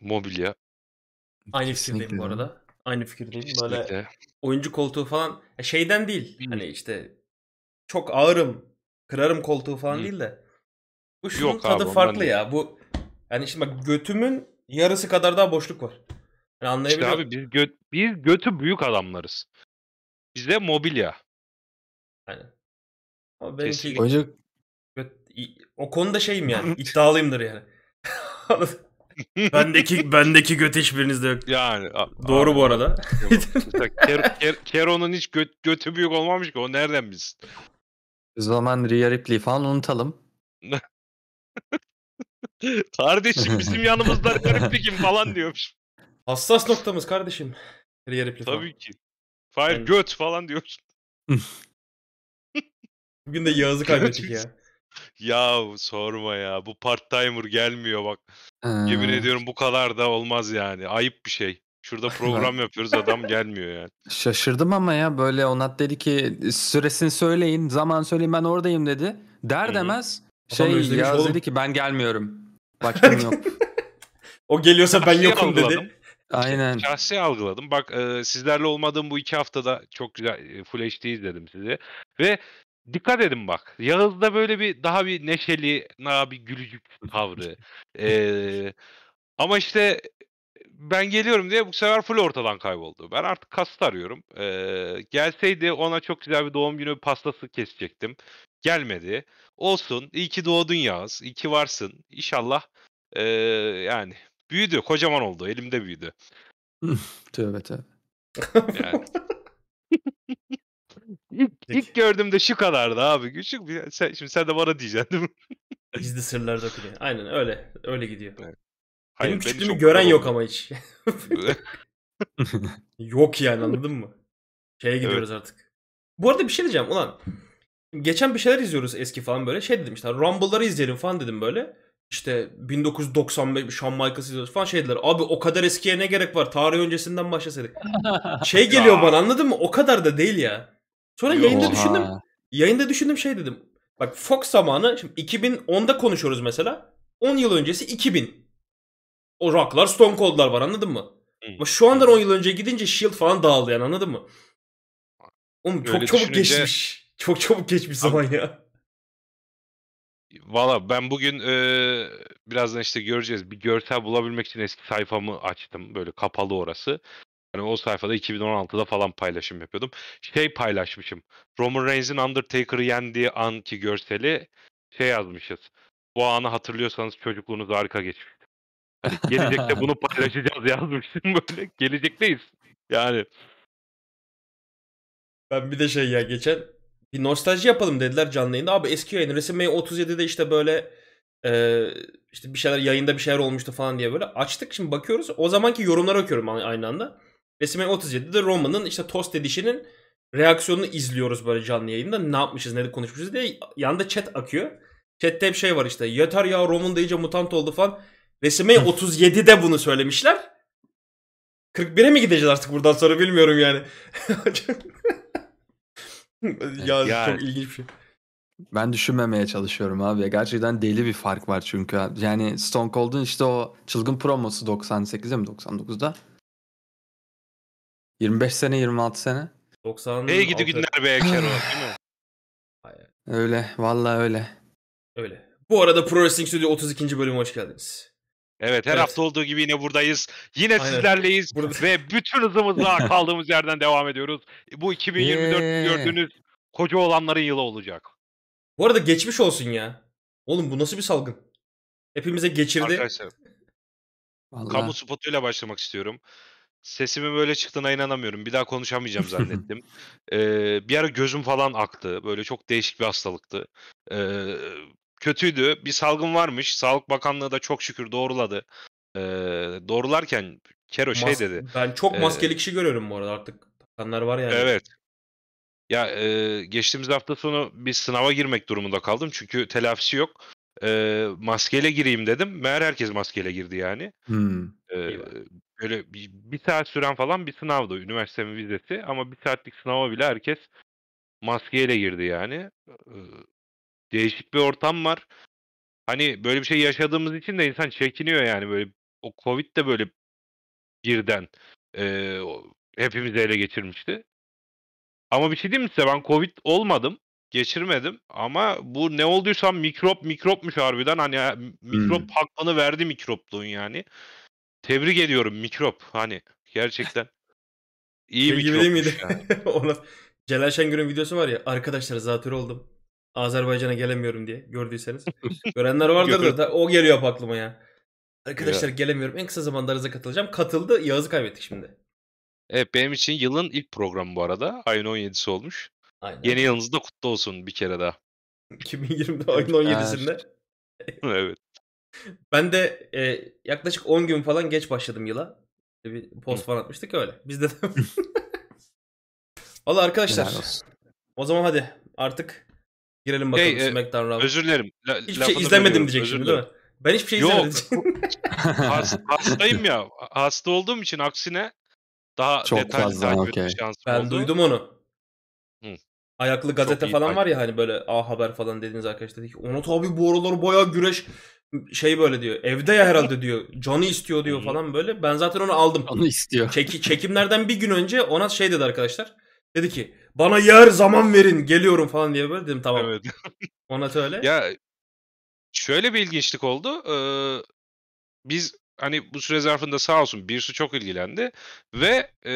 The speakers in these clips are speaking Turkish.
mobilya. Aynı fikirdeyim bu arada. Aynı fikirdeyim. Böyle oyuncu koltuğu falan şeyden değil. Hani işte çok ağırım, kırarım koltuğu falan Hı. değil de. Bu şunun Yok tadı abi, farklı ondan ya. Bu yani şimdi bak götümün yarısı kadar daha boşluk var. Yani İşte anlayabiliyor abi biz, göt, biz götü büyük adamlarız. Bizde mobilya. Yani. Ama benimki Kesinlikle. göt- o konuda şeyim yani. iddialıyımdır yani. bendeki bendeki göt hiçbirinizde yok. Yani doğru abi, bu arada. Kero'nun hiç göt, götü büyük olmamış ki o nereden biz? O zaman Rhea Ripley falan unutalım. kardeşim bizim yanımızda Rhea Ripley kim falan diyormuş. Hassas noktamız kardeşim. Rhea Ripley falan. Tabii ki. Hayır yani... göt falan diyorsun. Bugün de Yağız'ı kaybettik ya. Ya sorma ya. Bu part timer gelmiyor bak. Ha. Yemin ediyorum bu kadar da olmaz yani. Ayıp bir şey. Şurada program yapıyoruz adam gelmiyor yani. Şaşırdım ama ya böyle Onat dedi ki süresini söyleyin, zaman söyleyin ben oradayım dedi. Der demez şey Yaz oğlum. dedi ki ben gelmiyorum. Başkan yok. o geliyorsa ben Şahsi yokum algıladım. dedi. Aynen. Şahsi algıladım. Bak e, sizlerle olmadığım bu iki haftada çok güzel e, Full HD izledim sizi. Ve dikkat edin bak. Yağız'da böyle bir daha bir neşeli, daha bir gülücük tavrı. ee, ama işte ben geliyorum diye bu sefer full ortadan kayboldu. Ben artık kast arıyorum. Ee, gelseydi ona çok güzel bir doğum günü pastası kesecektim. Gelmedi. Olsun. İyi ki doğdun Yağız. İyi ki varsın. İnşallah ee, yani büyüdü. Kocaman oldu. Elimde büyüdü. tövbe tövbe. Yani. İlk, ilk gördüğümde şu kadardı abi. Küçük bir, sen, şimdi sen de bana diyeceksin değil mi? Gizli sırlar dökülüyor. Aynen öyle. Öyle gidiyor. Evet. Hayır, benim küçüklüğümü benim gören yok ama hiç. yok yani anladın mı? Şeye gidiyoruz evet. artık. Bu arada bir şey diyeceğim ulan. Geçen bir şeyler izliyoruz eski falan böyle. Şey dedim işte Rumble'ları izleyelim falan dedim böyle. İşte 1995 Shawn Michaels izliyoruz falan şey dediler. Abi o kadar eskiye ne gerek var? Tarih öncesinden başlasaydık. Şey geliyor bana anladın mı? O kadar da değil ya. Sonra Yo, yayında oha. düşündüm. Yayında düşündüm şey dedim. Bak Fox zamanı şimdi 2010'da konuşuyoruz mesela. 10 yıl öncesi 2000. O Rock'lar, Stone Cold'lar var anladın mı? Ama şu andan 10 yıl önce gidince Shield falan dağıldı yani anladın mı? Oğlum çok Öyle çabuk düşününce... geçmiş. Çok çabuk geçmiş zaman ya. Valla ben bugün e, birazdan işte göreceğiz. Bir görsel bulabilmek için eski sayfamı açtım. Böyle kapalı orası. Hani o sayfada 2016'da falan paylaşım yapıyordum. Şey paylaşmışım. Roman Reigns'in Undertaker'ı yendiği anki görseli şey yazmışız. Bu anı hatırlıyorsanız çocukluğunuz harika geçmiş. Hani gelecekte bunu paylaşacağız yazmışım böyle. Gelecekteyiz. Yani. Ben bir de şey ya geçen bir nostalji yapalım dediler canlı yayında. Abi eski yayın Resim 37'de işte böyle e, işte bir şeyler yayında bir şeyler olmuştu falan diye böyle açtık. Şimdi bakıyoruz. O zamanki yorumlara okuyorum aynı anda. Resmen 37'de Roma'nın işte Tost edişinin reaksiyonunu izliyoruz böyle canlı yayında. Ne yapmışız, ne de konuşmuşuz diye yanda chat akıyor. Chat'te hep şey var işte. Yeter ya Rom'un da iyice mutant oldu falan. Resime 37'de bunu söylemişler. 41'e mi gideceğiz artık buradan sonra bilmiyorum yani. ya, ya çok ilginç bir şey. Ben düşünmemeye çalışıyorum abi. Gerçekten deli bir fark var çünkü. Yani Stone Cold'un işte o çılgın promosu 98'e mi 99'da? 25 sene 26 sene. 90 Hey gidi günler be o. değil mi? Hayır. Öyle vallahi öyle. Öyle. Bu arada Pro Wrestling Studio 32. bölüme hoş geldiniz. Evet her evet. hafta olduğu gibi yine buradayız. Yine Aynen. sizlerleyiz Burada. ve bütün hızımızla kaldığımız yerden devam ediyoruz. Bu 2024 gördüğünüz koca olanların yılı olacak. Bu arada geçmiş olsun ya. Oğlum bu nasıl bir salgın? Hepimize geçirdi. Arkadaşlar. Vallahi. Kamu spotuyla başlamak istiyorum. Sesimin böyle çıktığına inanamıyorum. Bir daha konuşamayacağım zannettim. ee, bir ara gözüm falan aktı. Böyle çok değişik bir hastalıktı. Ee, kötüydü. Bir salgın varmış. Sağlık Bakanlığı da çok şükür doğruladı. Ee, doğrularken Kero şey Mas- şey dedi. Ben çok ee, maskeli e- kişi görüyorum bu arada artık. Takanlar var yani. Evet. Ya e, geçtiğimiz hafta sonu bir sınava girmek durumunda kaldım. Çünkü telafisi yok. E, maskeyle gireyim dedim. Meğer herkes maskeyle girdi yani. Hmm. E, Böyle bir, bir saat süren falan bir sınavdı üniversitenin vizesi ama bir saatlik sınava bile herkes maskeyle girdi yani. Değişik bir ortam var. Hani böyle bir şey yaşadığımız için de insan çekiniyor yani böyle o Covid de böyle birden e, hepimizi ele geçirmişti. Ama bir şey diyeyim mi size ben Covid olmadım geçirmedim ama bu ne olduysam mikrop mikropmuş harbiden hani mikrop hmm. hakkını verdi mikropluğun yani. Tebrik ediyorum mikrop. Hani gerçekten iyi bir mikrop. değil miydi? yani. Celal Şengör'ün videosu var ya arkadaşlar zatür oldum. Azerbaycan'a gelemiyorum diye gördüyseniz. Görenler vardır da, o geliyor hep aklıma ya. Arkadaşlar gelemiyorum. En kısa zamanda aranıza katılacağım. Katıldı. Yağız'ı kaybettik şimdi. Evet benim için yılın ilk programı bu arada. Ayın 17'si olmuş. Aynen. Yeni yılınız da kutlu olsun bir kere daha. 2020'de ayın 17'sinde. Evet. Ben de e, yaklaşık 10 gün falan geç başladım yıla. Bir post falan atmıştık öyle. Biz de Valla arkadaşlar. O zaman hadi artık girelim şey, bakalım hey, SmackDown Raw. Özür dilerim. La, hiçbir şey izlemedim diyecek şimdi değil mi? Ben hiçbir şey Yok. izlemedim. hastayım ya. Hasta olduğum için aksine daha Çok detaylı fazla, takip okay. şansım ben oldu. Ben duydum onu. Hı. Ayaklı gazete Çok falan var ya hani böyle A Haber falan dediğiniz arkadaşlar. Dedi ki Onat abi bu aralar baya güreş şey böyle diyor. Evde ya herhalde diyor. canı istiyor diyor falan böyle. Ben zaten onu aldım. canı istiyor. Çeki, çekimlerden bir gün önce ona şey dedi arkadaşlar. Dedi ki bana yer zaman verin geliyorum falan diye böyle dedim tamam. Evet. Ona söyle. Ya şöyle bir ilginçlik oldu. Ee, biz hani bu süre zarfında sağ olsun birisi çok ilgilendi ve e,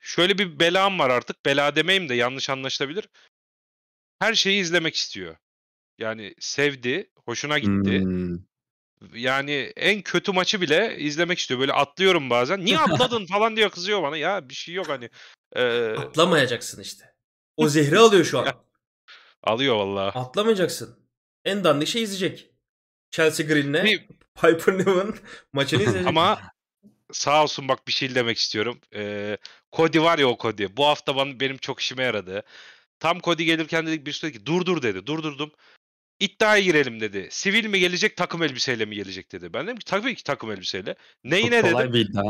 şöyle bir belam var artık. Bela demeyeyim de yanlış anlaşılabilir. Her şeyi izlemek istiyor. Yani sevdi, hoşuna gitti. Hmm. Yani en kötü maçı bile izlemek istiyor. Böyle atlıyorum bazen. Niye atladın falan diyor kızıyor bana. Ya bir şey yok hani. Ee... Atlamayacaksın işte. O zehri alıyor şu an. Alıyor valla. Atlamayacaksın. En dandik şey izleyecek. Chelsea Green'le bir... Piper Newman maçını izleyecek. Ama sağ olsun bak bir şey demek istiyorum. Ee, Cody var ya o Cody. Bu hafta bana, benim çok işime yaradı. Tam Cody gelirken dedik bir süre şey ki dur dur dedi. Durdurdum iddiaya girelim dedi. Sivil mi gelecek takım elbiseyle mi gelecek dedi. Ben dedim ki tabii ki takım elbiseyle. Neyine Çok kolay dedim. bir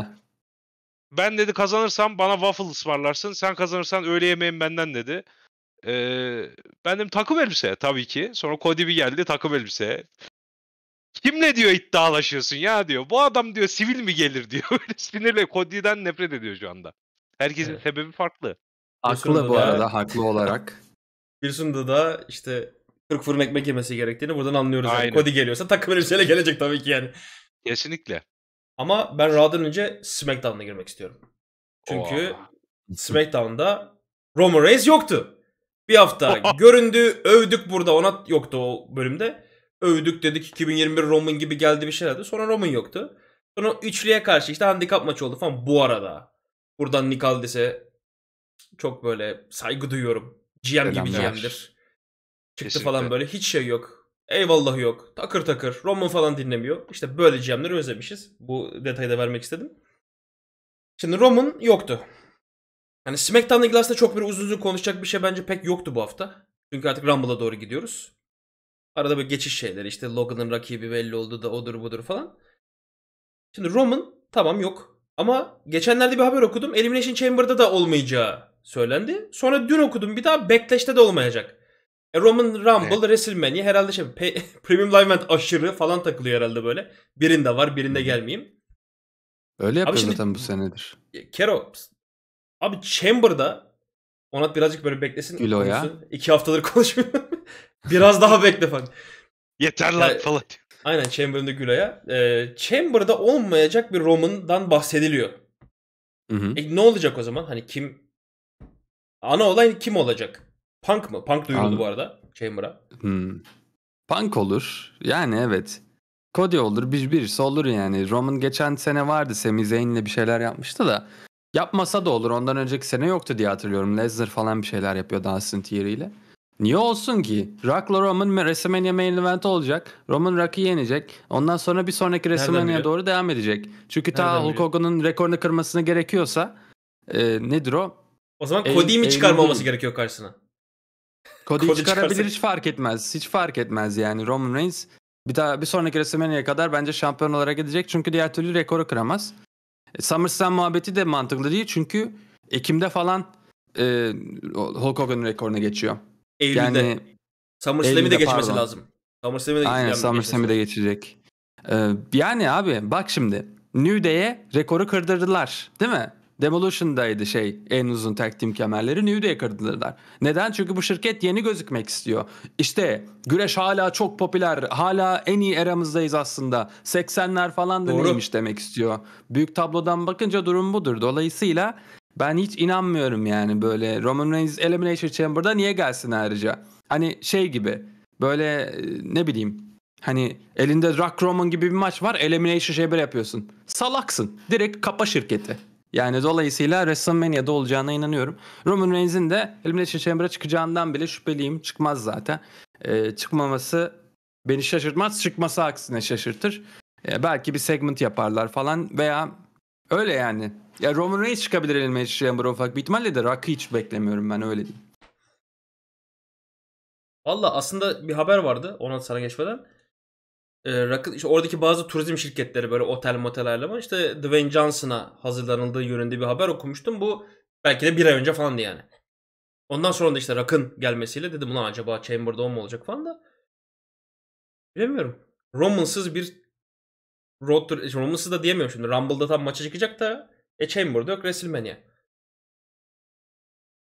Ben dedi kazanırsam bana waffle ısmarlarsın. Sen kazanırsan öğle yemeğin benden dedi. Ee, ben dedim takım elbise tabii ki. Sonra Cody bir geldi takım elbise. Kimle diyor iddialaşıyorsun ya diyor. Bu adam diyor sivil mi gelir diyor. Böyle sinirle Cody'den nefret ediyor şu anda. Herkesin Evet. sebebi farklı. Haklı bu arada haklı olarak. Bir sunumda da işte 40 fırın ekmek yemesi gerektiğini buradan anlıyoruz. Aynen. Yani. Cody geliyorsa takım elbiseyle gelecek tabii ki yani. Kesinlikle. Ama ben Raw'dan önce SmackDown'a girmek istiyorum. Çünkü Oo. SmackDown'da Roman Reigns yoktu. Bir hafta göründü, övdük burada ona yoktu o bölümde. Övdük dedik 2021 Roman gibi geldi bir şeylerdi. Sonra Roman yoktu. Sonra üçlüye karşı işte handikap maçı oldu falan bu arada. Buradan Nick Aldis'e çok böyle saygı duyuyorum. GM Selamlar. gibi GM'dir. Çıktı Kesinlikle. falan böyle hiç şey yok. Eyvallah yok. Takır takır. Roman falan dinlemiyor. İşte böyle Cemleri özlemişiz. Bu detayı da vermek istedim. Şimdi Roman yoktu. Yani SmackDown'la ilgili aslında çok bir uzun uzun konuşacak bir şey bence pek yoktu bu hafta. Çünkü artık Rumble'a doğru gidiyoruz. Arada böyle geçiş şeyler. işte Logan'ın rakibi belli oldu da odur budur falan. Şimdi Roman tamam yok. Ama geçenlerde bir haber okudum. Elimination Chamber'da da olmayacağı söylendi. Sonra dün okudum bir daha Backlash'te de olmayacak. E, Roman Rumble, evet. WrestleMania herhalde şey pe- Premium Live Event aşırı falan takılıyor herhalde böyle. Birinde var, birinde gelmeyeyim. Öyle yapıyor abi şimdi, zaten bu senedir. E, Kero abi Chamber'da Onat birazcık böyle beklesin. Gülo ya. İki haftadır konuşmuyor. Biraz daha bekle falan. Yeter lan yani, falan. Aynen Chamber'ında Gülo'ya. Ee, Chamber'da olmayacak bir Roman'dan bahsediliyor. Hı hı. E, ne olacak o zaman? Hani kim? Ana olay kim olacak? Punk mı? Punk duyuruldu Abi. bu arada Chamber'a. Hmm. Punk olur. Yani evet. Cody olur. Bir birisi olur yani. Roman geçen sene vardı. Sami Zayn'le bir şeyler yapmıştı da. Yapmasa da olur. Ondan önceki sene yoktu diye hatırlıyorum. Lesnar falan bir şeyler yapıyor Dustin Theory ile. Niye olsun ki? Rock'la Roman WrestleMania main event olacak. Roman Rock'ı yenecek. Ondan sonra bir sonraki WrestleMania'ya doğru devam edecek. Çünkü Nereden ta Hulk Hogan'ın rekorunu kırmasına gerekiyorsa e, nedir o? O zaman e, Cody'yi mi çıkarmaması gerekiyor karşısına? Kodu Cody çıkarabilir hiç fark etmez. Hiç fark etmez yani Roman Reigns bir daha bir sonraki WrestleMania'ya kadar bence şampiyon olarak gidecek. Çünkü diğer türlü rekoru kıramaz. E, SummerSlam muhabbeti de mantıklı değil. Çünkü Ekim'de falan e, Hulk Hogan'ın rekoruna geçiyor. Eylül'de. Yani, SummerSlam'i de geçmesi pardon. lazım. SummerSlam'i de Aynen SummerSlam'i de geçecek. Ee, yani abi bak şimdi New Day'e rekoru kırdırdılar değil mi? Demolition'daydı şey en uzun tag team kemerleri New Day'e kırdılar. Neden? Çünkü bu şirket yeni gözükmek istiyor. İşte güreş hala çok popüler. Hala en iyi eramızdayız aslında. 80'ler falan da neymiş demek istiyor. Büyük tablodan bakınca durum budur. Dolayısıyla ben hiç inanmıyorum yani böyle Roman Reigns Elimination Chamber'da niye gelsin ayrıca? Hani şey gibi böyle e, ne bileyim Hani elinde Rock Roman gibi bir maç var. Elimination Chamber yapıyorsun. Salaksın. Direkt kapa şirketi. Yani dolayısıyla WrestleMania'da olacağına inanıyorum. Roman Reigns'in de Elimination Chamber'a çıkacağından bile şüpheliyim. Çıkmaz zaten. Ee, çıkmaması beni şaşırtmaz. Çıkması aksine şaşırtır. Ee, belki bir segment yaparlar falan veya öyle yani. Ya Roman Reigns çıkabilir Elimination Chamber'a ufak bir ihtimalle de Rock'ı hiç beklemiyorum ben öyle diyeyim. Valla aslında bir haber vardı ona sana geçmeden e, rakı, işte oradaki bazı turizm şirketleri böyle otel motelerle var. İşte Dwayne Johnson'a hazırlanıldığı yönünde bir haber okumuştum. Bu belki de bir ay önce falan yani. Ondan sonra da işte Rakı'n gelmesiyle dedim ulan acaba Chamber'da o mu olacak falan da. Bilemiyorum. Romansız bir road to... Romansız da diyemiyorum şimdi. Rumble'da tam maça çıkacak da e Chamber'da yok WrestleMania.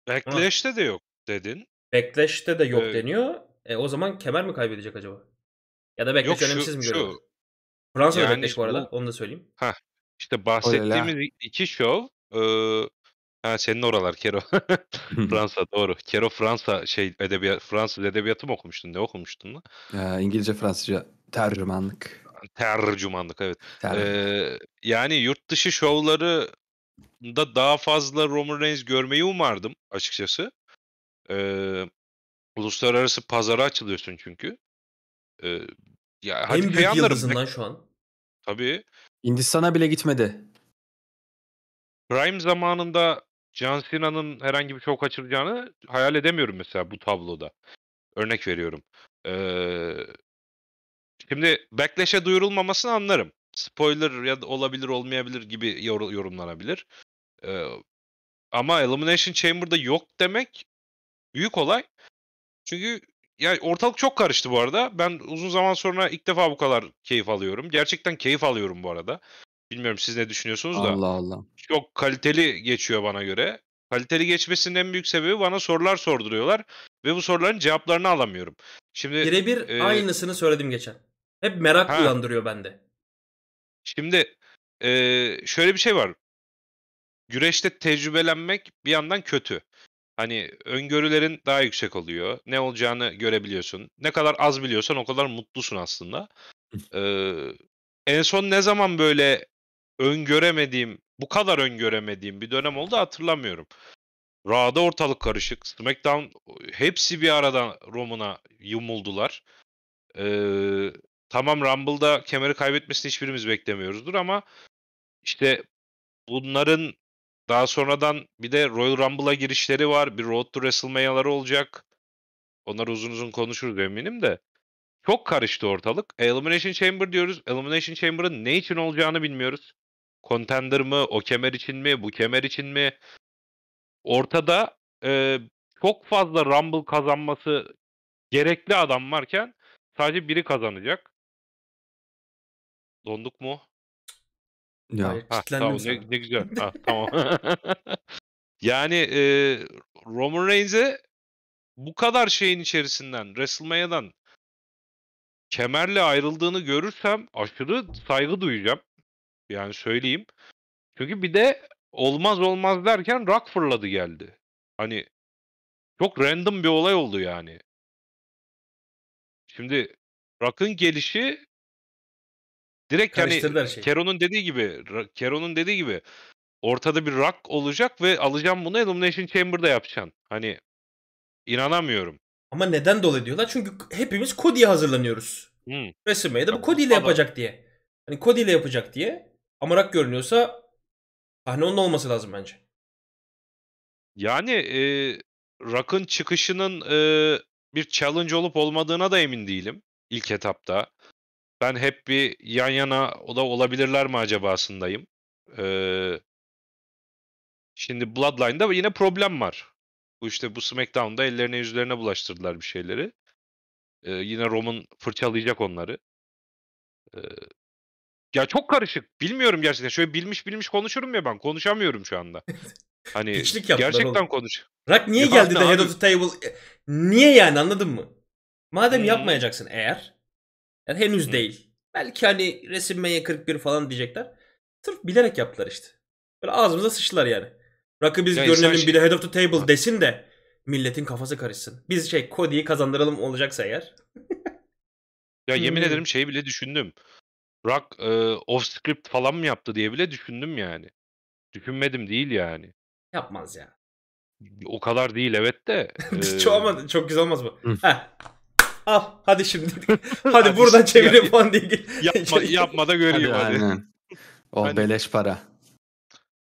Backlash'te ha. de yok dedin. Backlash'te de yok evet. deniyor. E o zaman kemer mi kaybedecek acaba? Ya da Yok bekleş şu, önemsiz mi görüyor? Fransa da Yani bekleş bu arada. bu- Onu da söyleyeyim. ha işte bahsettiğimiz iki şov e, ha senin oralar Kero. Fransa doğru. Kero Fransa şey edebiyat Fransız edebiyatı mı okumuştun? Ne okumuştun lan? İngilizce, Fransızca tercümanlık. Tercümanlık evet. Tercümanlık. Ee, yani yurt dışı şovları da daha fazla Roman Reigns görmeyi umardım açıkçası. Ee, uluslararası pazara açılıyorsun çünkü. Ee, ya hadi en büyük Kayanlar'ın yıldızından şu an. Tabii. Hindistan'a bile gitmedi. Prime zamanında John Cena'nın herhangi bir şov kaçıracağını hayal edemiyorum mesela bu tabloda. Örnek veriyorum. Ee, şimdi Backlash'e duyurulmamasını anlarım. Spoiler ya da olabilir olmayabilir gibi yorumlanabilir. Ee, ama Elimination Chamber'da yok demek büyük olay. Çünkü yani ortalık çok karıştı bu arada. Ben uzun zaman sonra ilk defa bu kadar keyif alıyorum. Gerçekten keyif alıyorum bu arada. Bilmiyorum siz ne düşünüyorsunuz da. Allah Allah. Çok kaliteli geçiyor bana göre. Kaliteli geçmesinin en büyük sebebi bana sorular sorduruyorlar ve bu soruların cevaplarını alamıyorum. Şimdi birebir e, aynısını söyledim geçen. Hep merak ha. uyandırıyor bende. Şimdi e, şöyle bir şey var. Güreşte tecrübelenmek bir yandan kötü. Hani öngörülerin daha yüksek oluyor. Ne olacağını görebiliyorsun. Ne kadar az biliyorsan o kadar mutlusun aslında. ee, en son ne zaman böyle öngöremediğim, bu kadar öngöremediğim bir dönem oldu hatırlamıyorum. Ra'da ortalık karışık. SmackDown hepsi bir arada Roman'a yumuldular. Ee, tamam Rumble'da kemeri kaybetmesini hiçbirimiz beklemiyoruzdur ama işte bunların daha sonradan bir de Royal Rumble'a girişleri var. Bir Road to WrestleMania'ları olacak. Onları uzun uzun konuşuruz eminim de. Çok karıştı ortalık. Elimination Chamber diyoruz. Elimination Chamber'ın ne için olacağını bilmiyoruz. Contender mı? O kemer için mi? Bu kemer için mi? Ortada e, çok fazla Rumble kazanması gerekli adam varken sadece biri kazanacak. Donduk mu? Ya. Hayır, ha, tamam ne, ne güzel. Ha, tamam. yani e, Roman Reigns'e bu kadar şeyin içerisinden, WrestleMania'dan kemerle ayrıldığını görürsem aşırı saygı duyacağım. Yani söyleyeyim. Çünkü bir de olmaz olmaz derken Rock fırladı geldi. Hani çok random bir olay oldu yani. Şimdi Rock'ın gelişi Direkt yani Kero'nun dediği gibi Kero'nun dediği gibi ortada bir rak olacak ve alacağım bunu Elimination Chamber'da yapacaksın. Hani inanamıyorum. Ama neden dolayı diyorlar? Çünkü hepimiz Cody'ye hazırlanıyoruz. Hmm. da bu Cody ile yapacak diye. Hani Cody ile yapacak diye. Ama rak görünüyorsa sahne onun olması lazım bence. Yani e, Rock'ın çıkışının e, bir challenge olup olmadığına da emin değilim ilk etapta ben hep bir yan yana o da olabilirler mi acabasındayım. Ee, şimdi Bloodline'da yine problem var. Bu işte bu SmackDown'da ellerine yüzlerine bulaştırdılar bir şeyleri. Ee, yine Roman fırçalayacak onları. Ee, ya çok karışık. Bilmiyorum gerçekten. Şöyle bilmiş bilmiş konuşurum ya ben. Konuşamıyorum şu anda. Hani gerçekten konuş. Rak niye ya geldi de Head of the Table? E, niye yani anladın mı? Madem hmm. yapmayacaksın eğer yani henüz Hı. değil. Belki hani resim meye 41 falan diyecekler. Sırf bilerek yaptılar işte. Böyle ağzımıza sıçtılar yani. Rakı biz ya görünelim bir de şey head of the table desin de milletin kafası karışsın. Biz şey Cody'yi kazandıralım olacaksa eğer. ya yemin ederim şey bile düşündüm. Rock e, off script falan mı yaptı diye bile düşündüm yani. Düşünmedim değil yani. Yapmaz ya. O kadar değil evet de. e... çok ama çok güzel olmaz bu. Al hadi şimdi. hadi, hadi buradan çevirin falan diye. Yapma, şey- yapma da göreyim hadi. hadi. Aynen. O oh, hani, beleş para.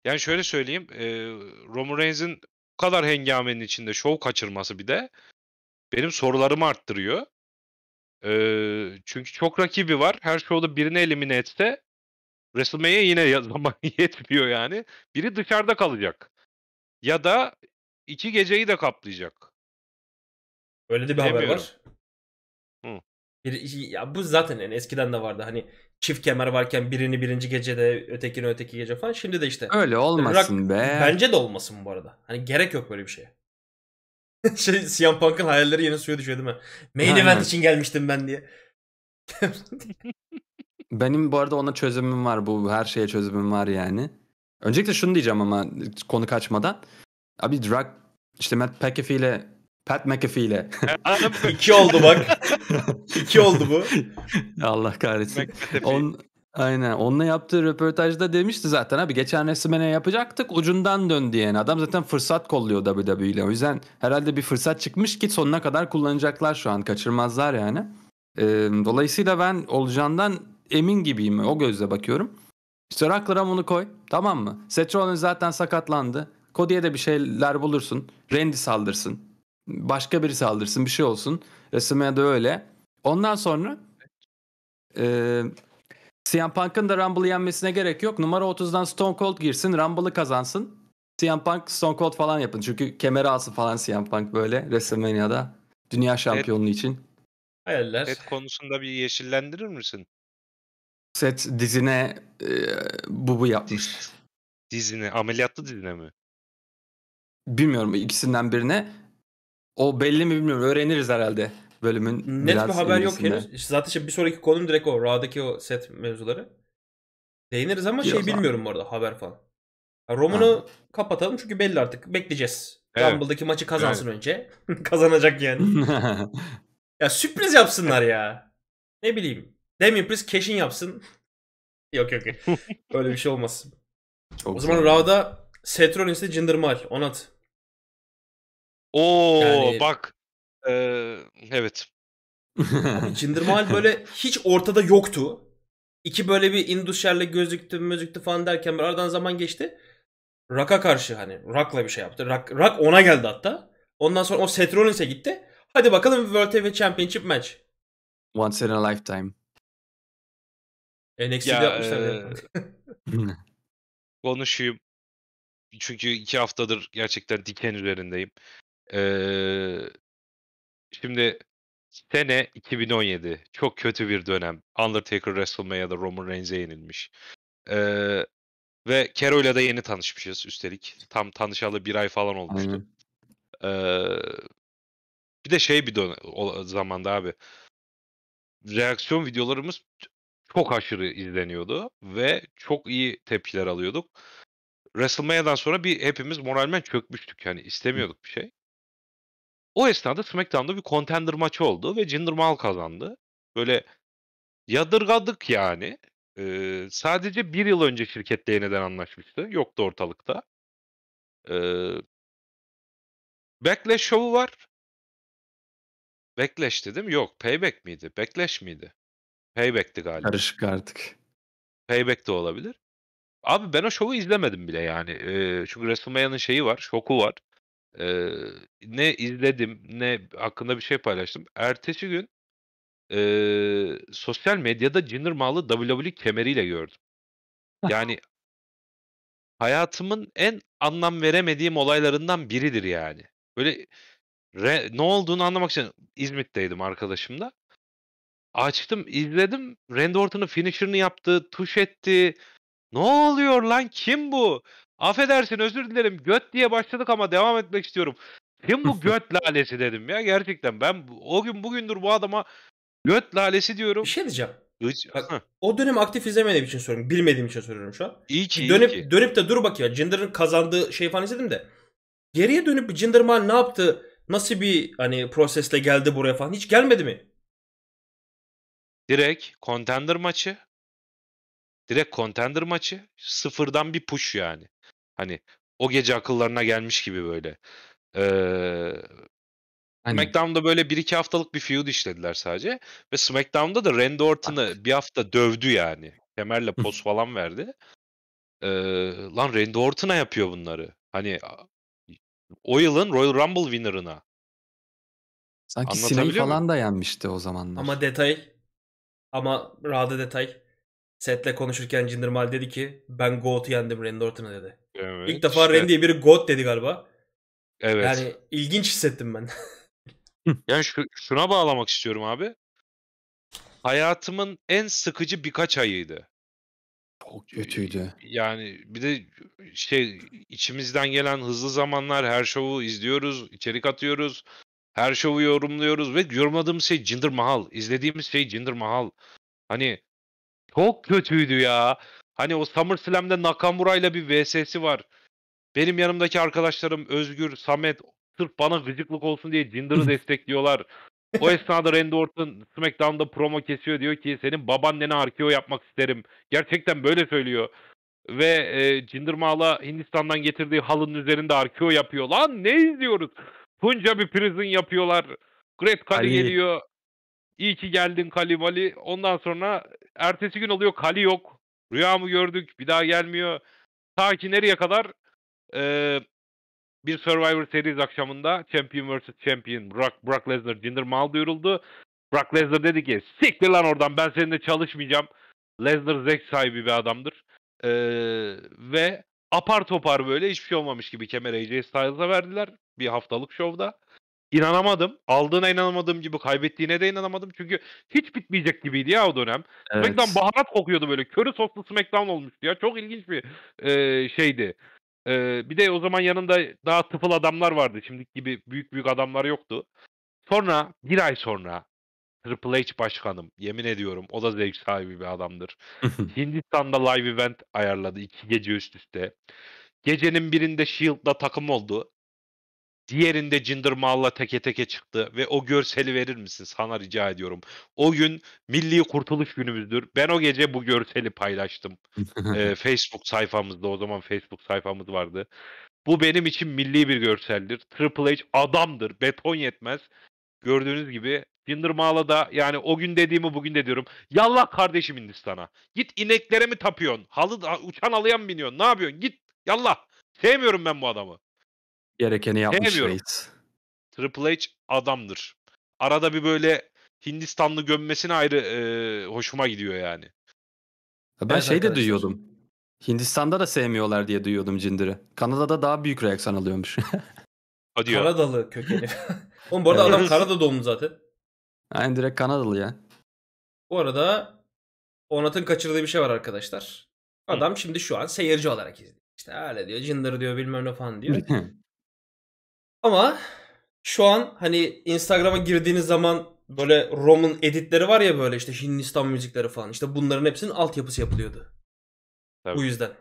Yani şöyle söyleyeyim. E, Roman Reigns'in bu kadar hengamenin içinde şov kaçırması bir de benim sorularımı arttırıyor. E, çünkü çok rakibi var. Her şovda birini elimine etse WrestleMania yine zaman yetmiyor yani. Biri dışarıda kalacak. Ya da iki geceyi de kaplayacak. Öyle de bir Demiyorum. haber var. Bir, ya bu zaten yani eskiden de vardı hani çift kemer varken birini birinci gecede ötekini öteki gece falan. Şimdi de işte. Öyle olmasın rock, be. Bence de olmasın bu arada. Hani gerek yok böyle bir şeye. şey siyan Punk'ın hayalleri yeni suya düşüyor değil mi? Main Aynen. event için gelmiştim ben diye. Benim bu arada ona çözümüm var. Bu her şeye çözümüm var yani. Öncelikle şunu diyeceğim ama konu kaçmadan. Abi Drag işte Matt McAfee ile Pat McAfee ile. İki oldu bak. İki oldu bu. Allah kahretsin. On, aynen. Onunla yaptığı röportajda demişti zaten abi geçen resmene yapacaktık ucundan dön diyen adam zaten fırsat kolluyor WWE ile. O yüzden herhalde bir fırsat çıkmış ki sonuna kadar kullanacaklar şu an kaçırmazlar yani. Ee, dolayısıyla ben olacağından emin gibiyim o gözle bakıyorum. İşte Rock onu koy tamam mı? Seth Rollins zaten sakatlandı. Cody'ye de bir şeyler bulursun. Randy saldırsın başka biri saldırsın bir şey olsun. da öyle. Ondan sonra e, CM Punk'ın da Rumble'ı yenmesine gerek yok. Numara 30'dan Stone Cold girsin. Rumble'ı kazansın. CM Punk Stone Cold falan yapın. Çünkü kemer alsın falan CM Punk böyle WrestleMania'da. Dünya şampiyonluğu için. Hayaller. Set konusunda bir yeşillendirir misin? Set dizine e, bu bu yapmış. dizine, ameliyatlı dizine mi? Bilmiyorum ikisinden birine. O belli mi bilmiyorum. Öğreniriz herhalde bölümün. Net bir haber yok henüz. Zaten şimdi bir sonraki konum direkt o. Ra'daki o set mevzuları. Değiniriz ama şey Yok şey bilmiyorum bu arada haber falan. Roman'ı kapatalım çünkü belli artık. Bekleyeceğiz. Evet. Rumble'daki maçı kazansın evet. önce. Kazanacak yani. ya sürpriz yapsınlar ya. Ne bileyim. Damian Priest cash'in yapsın. yok yok yok. Öyle bir şey olmaz. Çok o zaman Raw'da Seth Rollins'le Jinder Mahal. Onat. Oo Yani- bak. Ee, evet. Cindirme hal böyle hiç ortada yoktu. İki böyle bir Indusher'le gözüktü gözüktü falan derken bir aradan zaman geçti. Raka karşı hani rakla bir şey yaptı. Rak rak ona geldi hatta. Ondan sonra o Seth Rollins'e gitti. Hadi bakalım World TV Championship maç. Once in a lifetime. NXT'de Ya, yapmışlar. yani. Konuşayım. Çünkü iki haftadır gerçekten diken üzerindeyim. Ee, şimdi sene 2017. Çok kötü bir dönem. Undertaker WrestleMania'da Roman Reigns'e yenilmiş. Ee, ve Kero'yla da yeni tanışmışız üstelik. Tam tanışalı bir ay falan olmuştu. Ee, bir de şey bir dön o zamanda abi. Reaksiyon videolarımız çok aşırı izleniyordu ve çok iyi tepkiler alıyorduk. WrestleMania'dan sonra bir hepimiz moralmen çökmüştük. Yani istemiyorduk bir şey. O esnada SmackDown'da bir contender maçı oldu ve Jinder Mahal kazandı. Böyle yadırgadık yani. Ee, sadece bir yıl önce şirkette yeniden anlaşmıştı. Yoktu ortalıkta. Ee, Backlash şovu var. Backlash dedim. Yok. Payback miydi? Backlash miydi? Payback'ti galiba. Karışık artık. Payback de olabilir. Abi ben o şovu izlemedim bile yani. Ee, çünkü WrestleMania'nın şeyi var. Şoku var. Eee, ne izledim ne hakkında bir şey paylaştım. Ertesi gün, eee, sosyal medyada Jinder Mahal'ı WWE kemeriyle gördüm. Yani hayatımın en anlam veremediğim olaylarından biridir yani. Böyle re ne olduğunu anlamak için İzmit'teydim arkadaşımla. Açtım, izledim. Randy Orton'un finisher'ını yaptı, tuş etti. Ne oluyor lan kim bu? Affedersin özür dilerim göt diye başladık ama devam etmek istiyorum. Kim bu göt lalesi dedim ya gerçekten. Ben o gün bugündür bu adama göt lalesi diyorum. Bir şey diyeceğim. Bak, o dönem aktif izlemediğim için soruyorum. Bilmediğim için soruyorum şu an. İyi ki. İyi dönüp, ki. dönüp de dur bak ya. Cinder'ın kazandığı şey falan izledim de. Geriye dönüp Cinderman ne yaptı? Nasıl bir hani prosesle geldi buraya falan? Hiç gelmedi mi? Direkt contender maçı. Direkt contender maçı sıfırdan bir push yani. Hani o gece akıllarına gelmiş gibi böyle. Ee, Hani... SmackDown'da böyle 1-2 haftalık bir feud işlediler sadece. Ve SmackDown'da da Randy Orton'ı bir hafta dövdü yani. Kemerle poz falan verdi. Ee, lan Randy Orton'a yapıyor bunları. Hani o yılın Royal Rumble winner'ına. Sanki Sina'yı falan da yenmişti o zamanlar. Ama detay ama Ra'da detay. Setle konuşurken Jinder Mahal dedi ki ben GOAT'u yendim Randy Orton'a dedi. Evet, İlk defa işte. Randy'ye biri GOAT dedi galiba. Evet. Yani ilginç hissettim ben. yani şu, şuna bağlamak istiyorum abi. Hayatımın en sıkıcı birkaç ayıydı. Çok kötüydü. Yani bir de şey içimizden gelen hızlı zamanlar her şovu izliyoruz, içerik atıyoruz. Her şovu yorumluyoruz ve yorumladığımız şey Cinder Mahal. izlediğimiz şey Cinder Mahal. Hani çok kötüydü ya. Hani o SummerSlam'de Nakamura ile bir VS'si var. Benim yanımdaki arkadaşlarım Özgür, Samet sırf bana gıcıklık olsun diye Cinder'ı destekliyorlar. O esnada Randy Orton SmackDown'da promo kesiyor diyor ki senin babaannene arkeo yapmak isterim. Gerçekten böyle söylüyor. Ve e, Cinder Mahla Hindistan'dan getirdiği halının üzerinde arkeo yapıyor. Lan ne izliyoruz? Tunca bir prison yapıyorlar. Great Kali geliyor. İyi ki geldin Kali Mali. Ondan sonra ertesi gün oluyor Kali yok. Rüyamı gördük bir daha gelmiyor. Ta ki nereye kadar? Ee, bir Survivor Series akşamında Champion vs. Champion Brock, Brock Lesnar, Jinder Mahal duyuruldu. Brock Lesnar dedi ki siktir lan oradan ben seninle çalışmayacağım. Lesnar zek sahibi bir adamdır. Ee, ve apar topar böyle hiçbir şey olmamış gibi kemer AJ Styles'a verdiler bir haftalık şovda inanamadım. Aldığına inanamadığım gibi kaybettiğine de inanamadım. Çünkü hiç bitmeyecek gibiydi ya o dönem. Evet. SmackDown baharat kokuyordu böyle. Körü soslu SmackDown olmuştu ya. Çok ilginç bir e, şeydi. E, bir de o zaman yanında daha tıfıl adamlar vardı. Şimdiki gibi büyük büyük adamlar yoktu. Sonra bir ay sonra Triple H başkanım yemin ediyorum o da zevk sahibi bir adamdır. Hindistan'da live event ayarladı iki gece üst üste. Gecenin birinde Shield'la takım oldu. Diğerinde Cinder Mal'la teke teke çıktı ve o görseli verir misin? Sana rica ediyorum. O gün milli kurtuluş günümüzdür. Ben o gece bu görseli paylaştım. ee, Facebook sayfamızda o zaman Facebook sayfamız vardı. Bu benim için milli bir görseldir. Triple H adamdır. Beton yetmez. Gördüğünüz gibi Cinder Mal'a da yani o gün dediğimi bugün de diyorum. Yallah kardeşim Hindistan'a. Git ineklere mi tapıyorsun? Halı, uçan halıya mı biniyorsun? Ne yapıyorsun? Git yallah. Sevmiyorum ben bu adamı. Gerekeni yapmış Sevmiyorum. Triple H adamdır. Arada bir böyle Hindistanlı gömmesine ayrı e, hoşuma gidiyor yani. Ben evet, şey de duyuyordum. Hindistan'da da sevmiyorlar diye duyuyordum Cindir'i. Kanada'da daha büyük reaksiyon alıyormuş. Hadi ya. Karadalı kökeni. Oğlum bu arada adam Kanada doğumlu zaten. Aynen direkt Kanadalı ya. Bu arada Onat'ın kaçırdığı bir şey var arkadaşlar. Adam Hı. şimdi şu an seyirci olarak izliyor. İşte öyle diyor Cinder diyor bilmem ne falan diyor. Ama şu an hani Instagram'a girdiğiniz zaman böyle Rom'un editleri var ya böyle işte Hindistan müzikleri falan. İşte bunların hepsinin altyapısı yapılıyordu. Tabii. Bu yüzden.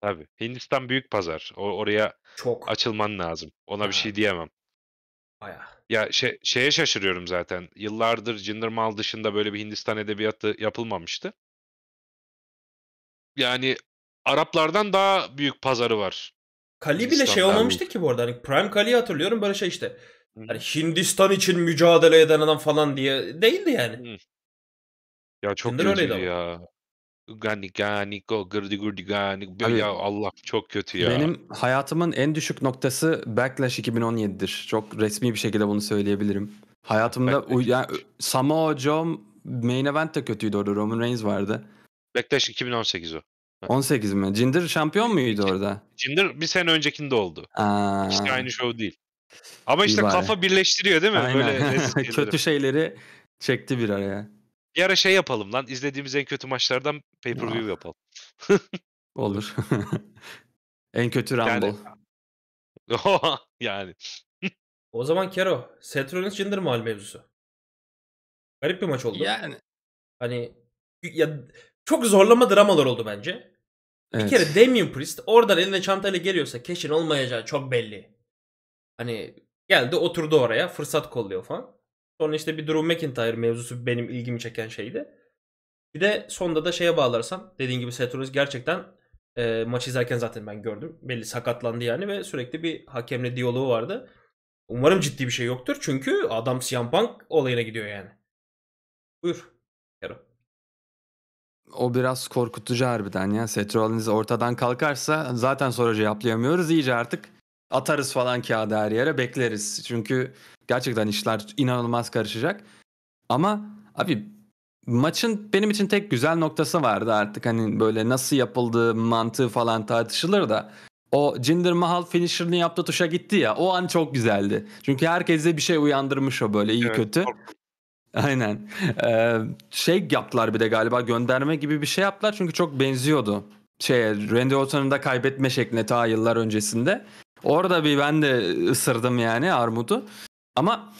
Tabii. Hindistan büyük pazar. O, oraya Çok. açılman lazım. Ona bir şey diyemem. Bayağı. Ya şey, şeye şaşırıyorum zaten. Yıllardır Jinder Mahal dışında böyle bir Hindistan edebiyatı yapılmamıştı. Yani Araplardan daha büyük pazarı var Kali bile şey olmamıştı ki bu arada. Hani Prime Kali'yi hatırlıyorum böyle şey işte. Hani Hindistan için mücadele eden adam falan diye değildi yani. Ya çok Kinder kötüydü ya. Ama. Gani gani go gırdi gırdi gani. ya Allah çok kötü ya. Benim hayatımın en düşük noktası Backlash 2017'dir. Çok resmi bir şekilde bunu söyleyebilirim. Hayatımda yani, Samoa Joe main event de kötüydü orada. Roman Reigns vardı. Backlash 2018 o. 18 mi? Cinder şampiyon muydu orada? Cinder bir sene öncekinde oldu. Aa. İşte aynı show değil. Ama işte İyi kafa birleştiriyor değil mi? Aynen. Böyle kötü şeyleri çekti bir araya. Bir ara şey yapalım lan. izlediğimiz en kötü maçlardan pay-per-view ah. yapalım. Olur. en kötü Rumble. Yani. yani. o zaman Kero, Seth Rollins Jinder Mahal mevzusu. Garip bir maç oldu. Yani. Hani ya çok zorlama dramalar oldu bence. Evet. Bir kere Damien Priest oradan elinde çantayla geliyorsa Cash'in olmayacağı çok belli. Hani geldi oturdu oraya fırsat kolluyor falan. Sonra işte bir Drew McIntyre mevzusu benim ilgimi çeken şeydi. Bir de sonda da şeye bağlarsam dediğin gibi Seth Rollins gerçekten e, maç izlerken zaten ben gördüm. Belli sakatlandı yani ve sürekli bir hakemle diyaloğu vardı. Umarım ciddi bir şey yoktur çünkü adam CM Punk olayına gidiyor yani. Buyur. O biraz korkutucu harbiden ya. Seth Rollins ortadan kalkarsa zaten sonra cevaplayamıyoruz. İyice artık atarız falan kağıdı her yere bekleriz. Çünkü gerçekten işler inanılmaz karışacak. Ama abi maçın benim için tek güzel noktası vardı artık. Hani böyle nasıl yapıldığı mantığı falan tartışılır da. O Jinder Mahal finisher'ını yaptı tuşa gitti ya. O an çok güzeldi. Çünkü herkese bir şey uyandırmış o böyle iyi evet, kötü. Aynen. Ee, şey yaptılar bir de galiba gönderme gibi bir şey yaptılar çünkü çok benziyordu. Şey Randy Orton'un da kaybetme şekline ta yıllar öncesinde. Orada bir ben de ısırdım yani armudu. Ama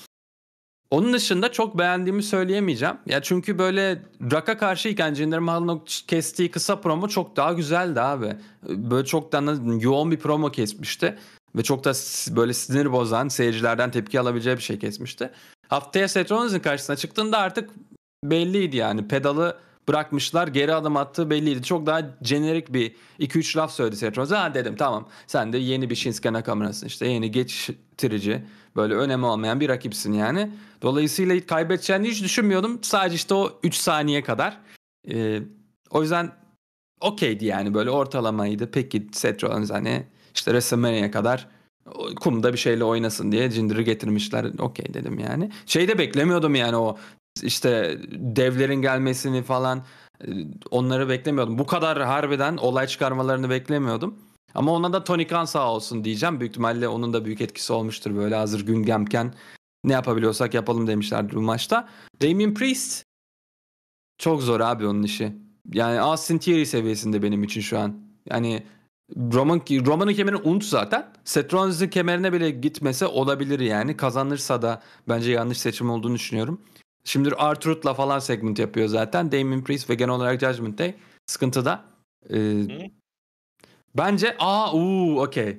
onun dışında çok beğendiğimi söyleyemeyeceğim. Ya çünkü böyle Rock'a karşıyken Jinder Mahal'ın kestiği kısa promo çok daha güzeldi abi. Böyle çok daha yoğun bir promo kesmişti. Ve çok da böyle sinir bozan seyircilerden tepki alabileceği bir şey kesmişti. Haftaya Seth Rollins'in karşısına çıktığında artık belliydi yani. Pedalı bırakmışlar. Geri adım attığı belliydi. Çok daha jenerik bir 2-3 laf söyledi Seth Rollins. Ha dedim tamam sen de yeni bir Shinsuke Nakamura'sın işte. Yeni geçtirici böyle önemi olmayan bir rakipsin yani. Dolayısıyla kaybedeceğini hiç düşünmüyordum. Sadece işte o 3 saniye kadar. Ee, o yüzden okeydi yani böyle ortalamaydı. Peki Seth Rollins hani işte WrestleMania'ya kadar kumda bir şeyle oynasın diye cindiri getirmişler. Okey dedim yani. Şey de beklemiyordum yani o işte devlerin gelmesini falan e, onları beklemiyordum. Bu kadar harbiden olay çıkarmalarını beklemiyordum. Ama ona da Tony Khan sağ olsun diyeceğim. Büyük ihtimalle onun da büyük etkisi olmuştur. Böyle hazır gündemken ne yapabiliyorsak yapalım demişler bu maçta. Damien Priest çok zor abi onun işi. Yani Austin Theory seviyesinde benim için şu an. Yani Roman Roman'ın kemeri unut zaten. Seth Rollins'in kemerine bile gitmese olabilir yani. Kazanırsa da bence yanlış seçim olduğunu düşünüyorum. Şimdi Artrud'la falan segment yapıyor zaten. Damien Priest ve genel olarak Judgment Day sıkıntıda. Ee, bence aa uu okey.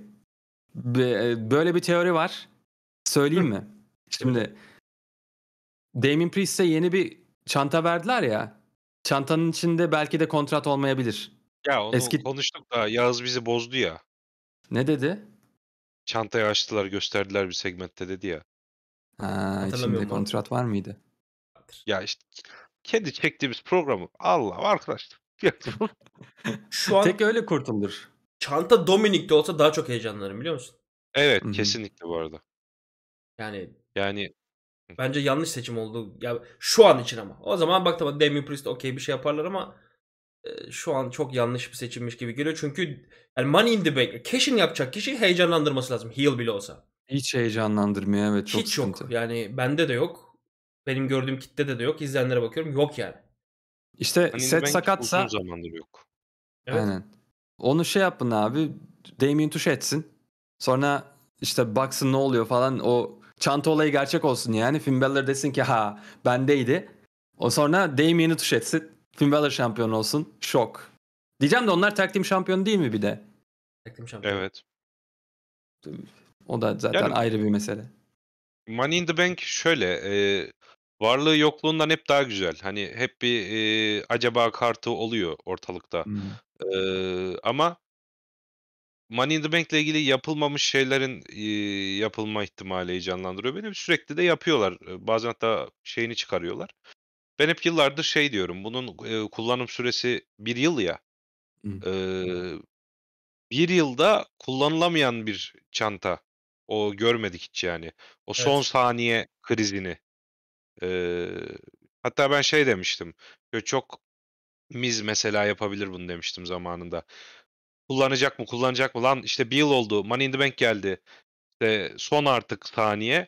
E, böyle bir teori var. Söyleyeyim mi? Şimdi Damien Priest'e yeni bir çanta verdiler ya. Çantanın içinde belki de kontrat olmayabilir. Ya onu Eski konuştuk da Yağız bizi bozdu ya. Ne dedi? Çantayı açtılar gösterdiler bir segmentte dedi ya. Ha, içinde kontrat var mıydı? Ya işte kendi çektiğimiz programı Allah arkadaşlar. Şu an tek öyle kurtulur. Çanta Dominik'te olsa daha çok heyecanlarım biliyor musun? Evet Hı-hı. kesinlikle bu arada. Yani yani bence yanlış seçim oldu. Ya şu an için ama. O zaman bak tamam Demi Priest okey bir şey yaparlar ama şu an çok yanlış bir seçilmiş gibi geliyor. Çünkü yani Money in the Bank, cash'in yapacak kişi heyecanlandırması lazım. Heel bile olsa. Hiç heyecanlandırmıyor evet. Çok Hiç sıkıntı. yok. Yani bende de yok. Benim gördüğüm kitlede de yok. İzleyenlere bakıyorum yok yani. İşte Money set sakatsa. Uzun zamandır yok. Evet. Aynen. Onu şey yapın abi. Damien tuş etsin. Sonra işte baksın ne oluyor falan. O çanta olayı gerçek olsun yani. Finn Balor desin ki ha bendeydi. O sonra Damien'i tuş etsin. Finn Balor şampiyon olsun. Şok. Diyeceğim de onlar takdim şampiyon değil mi bir de? Takdim şampiyon. Evet. O da zaten yani, ayrı bir mesele. Money in the Bank şöyle. E, varlığı yokluğundan hep daha güzel. Hani hep bir e, acaba kartı oluyor ortalıkta. Hmm. E, ama Money in the Bank ile ilgili yapılmamış şeylerin e, yapılma ihtimali heyecanlandırıyor beni. Sürekli de yapıyorlar. E, bazen hatta şeyini çıkarıyorlar. Ben hep yıllardır şey diyorum. Bunun e, kullanım süresi bir yıl ya. E, bir yılda kullanılamayan bir çanta. O görmedik hiç yani. O son Evet. saniye krizini. E, hatta ben şey demiştim. E, çok Miz mesela yapabilir bunu demiştim zamanında. Kullanacak mı kullanacak mı lan işte bir yıl oldu Money in the Bank geldi. İşte son artık saniye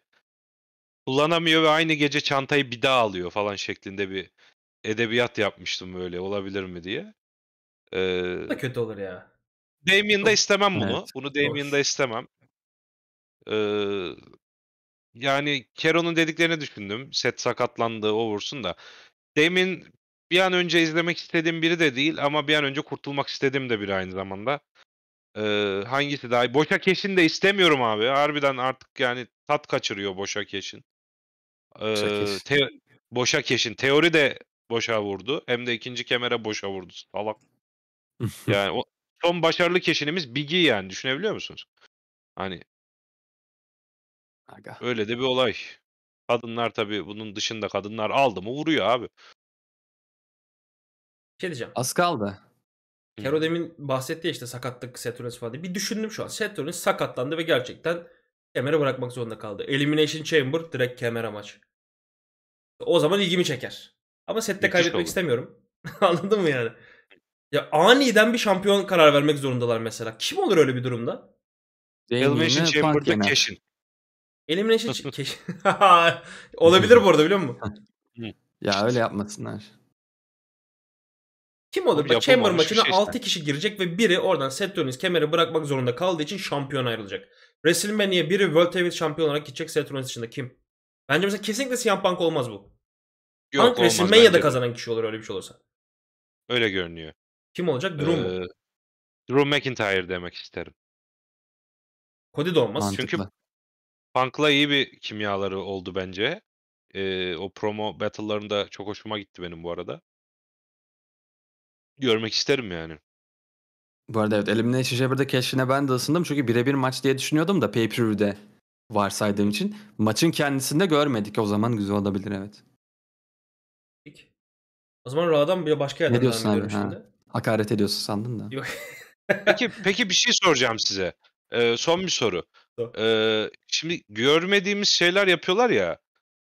kullanamıyor ve aynı gece çantayı bir daha alıyor falan şeklinde bir edebiyat yapmıştım böyle olabilir mi diye. Ee, Bu da kötü olur ya. Damien'da istemem bunu. Evet, bunu Damien'da istemem. Ee, yani Kero'nun dediklerini düşündüm. Set sakatlandı o vursun da. Damien bir an önce izlemek istediğim biri de değil ama bir an önce kurtulmak istediğim de biri aynı zamanda. Ee, hangisi daha iyi? Boşa Keşin de istemiyorum abi. Harbiden artık yani tat kaçırıyor Boşa Keşin. Ee, Boşakeş. te- teori de boşa vurdu. Hem de ikinci kemere boşa vurdu. Salak. yani o son başarılı keşinimiz Bigi yani düşünebiliyor musunuz? Hani Aga. öyle de bir olay. Kadınlar tabii bunun dışında kadınlar aldı mı vuruyor abi. Bir şey diyeceğim. Az kaldı. Kero demin bahsetti ya işte sakatlık, Saturnus falan diye. Bir düşündüm şu an. Saturnus sakatlandı ve gerçekten kemere bırakmak zorunda kaldı. Elimination Chamber direkt kemere maç. O zaman ilgimi çeker. Ama sette kaybetmek oldu. istemiyorum. Anladın mı yani? Ya aniden bir şampiyon karar vermek zorundalar mesela. Kim olur öyle bir durumda? Elimination Chamber'da Cash'in. Elimination Cash. Olabilir bu arada biliyor musun? ya öyle yapmasınlar. Kim olur? Bak, Chamber maçına şey işte. 6 kişi girecek ve biri oradan Seth Rollins kemeri bırakmak zorunda kaldığı için şampiyon ayrılacak. WrestleMania'ya biri World Heavyweight şampiyon olarak gidecek Seth Rollins dışında kim? Bence mesela kesinlikle CM Punk olmaz bu. Yok, Punk WrestleMania'da kazanan kişi olur öyle bir şey olursa. Öyle görünüyor. Kim olacak? Drew ee, Drew McIntyre demek isterim. Cody de olmaz. Mantıklı. Çünkü Punk'la iyi bir kimyaları oldu bence. Ee, o promo battle'larında çok hoşuma gitti benim bu arada. Görmek isterim yani. Bu arada evet Elimination Chamber'da keşfine ben de ısındım. Çünkü birebir maç diye düşünüyordum da pay-per-view'de varsaydığım için. Maçın kendisinde görmedik. O zaman güzel olabilir evet. O zaman Raw'dan bir başka yerden ne diyorsun abi? şimdi. Ha. Hakaret ediyorsun sandın da. Yok. peki, peki bir şey soracağım size. Ee, son bir soru. Ee, şimdi görmediğimiz şeyler yapıyorlar ya.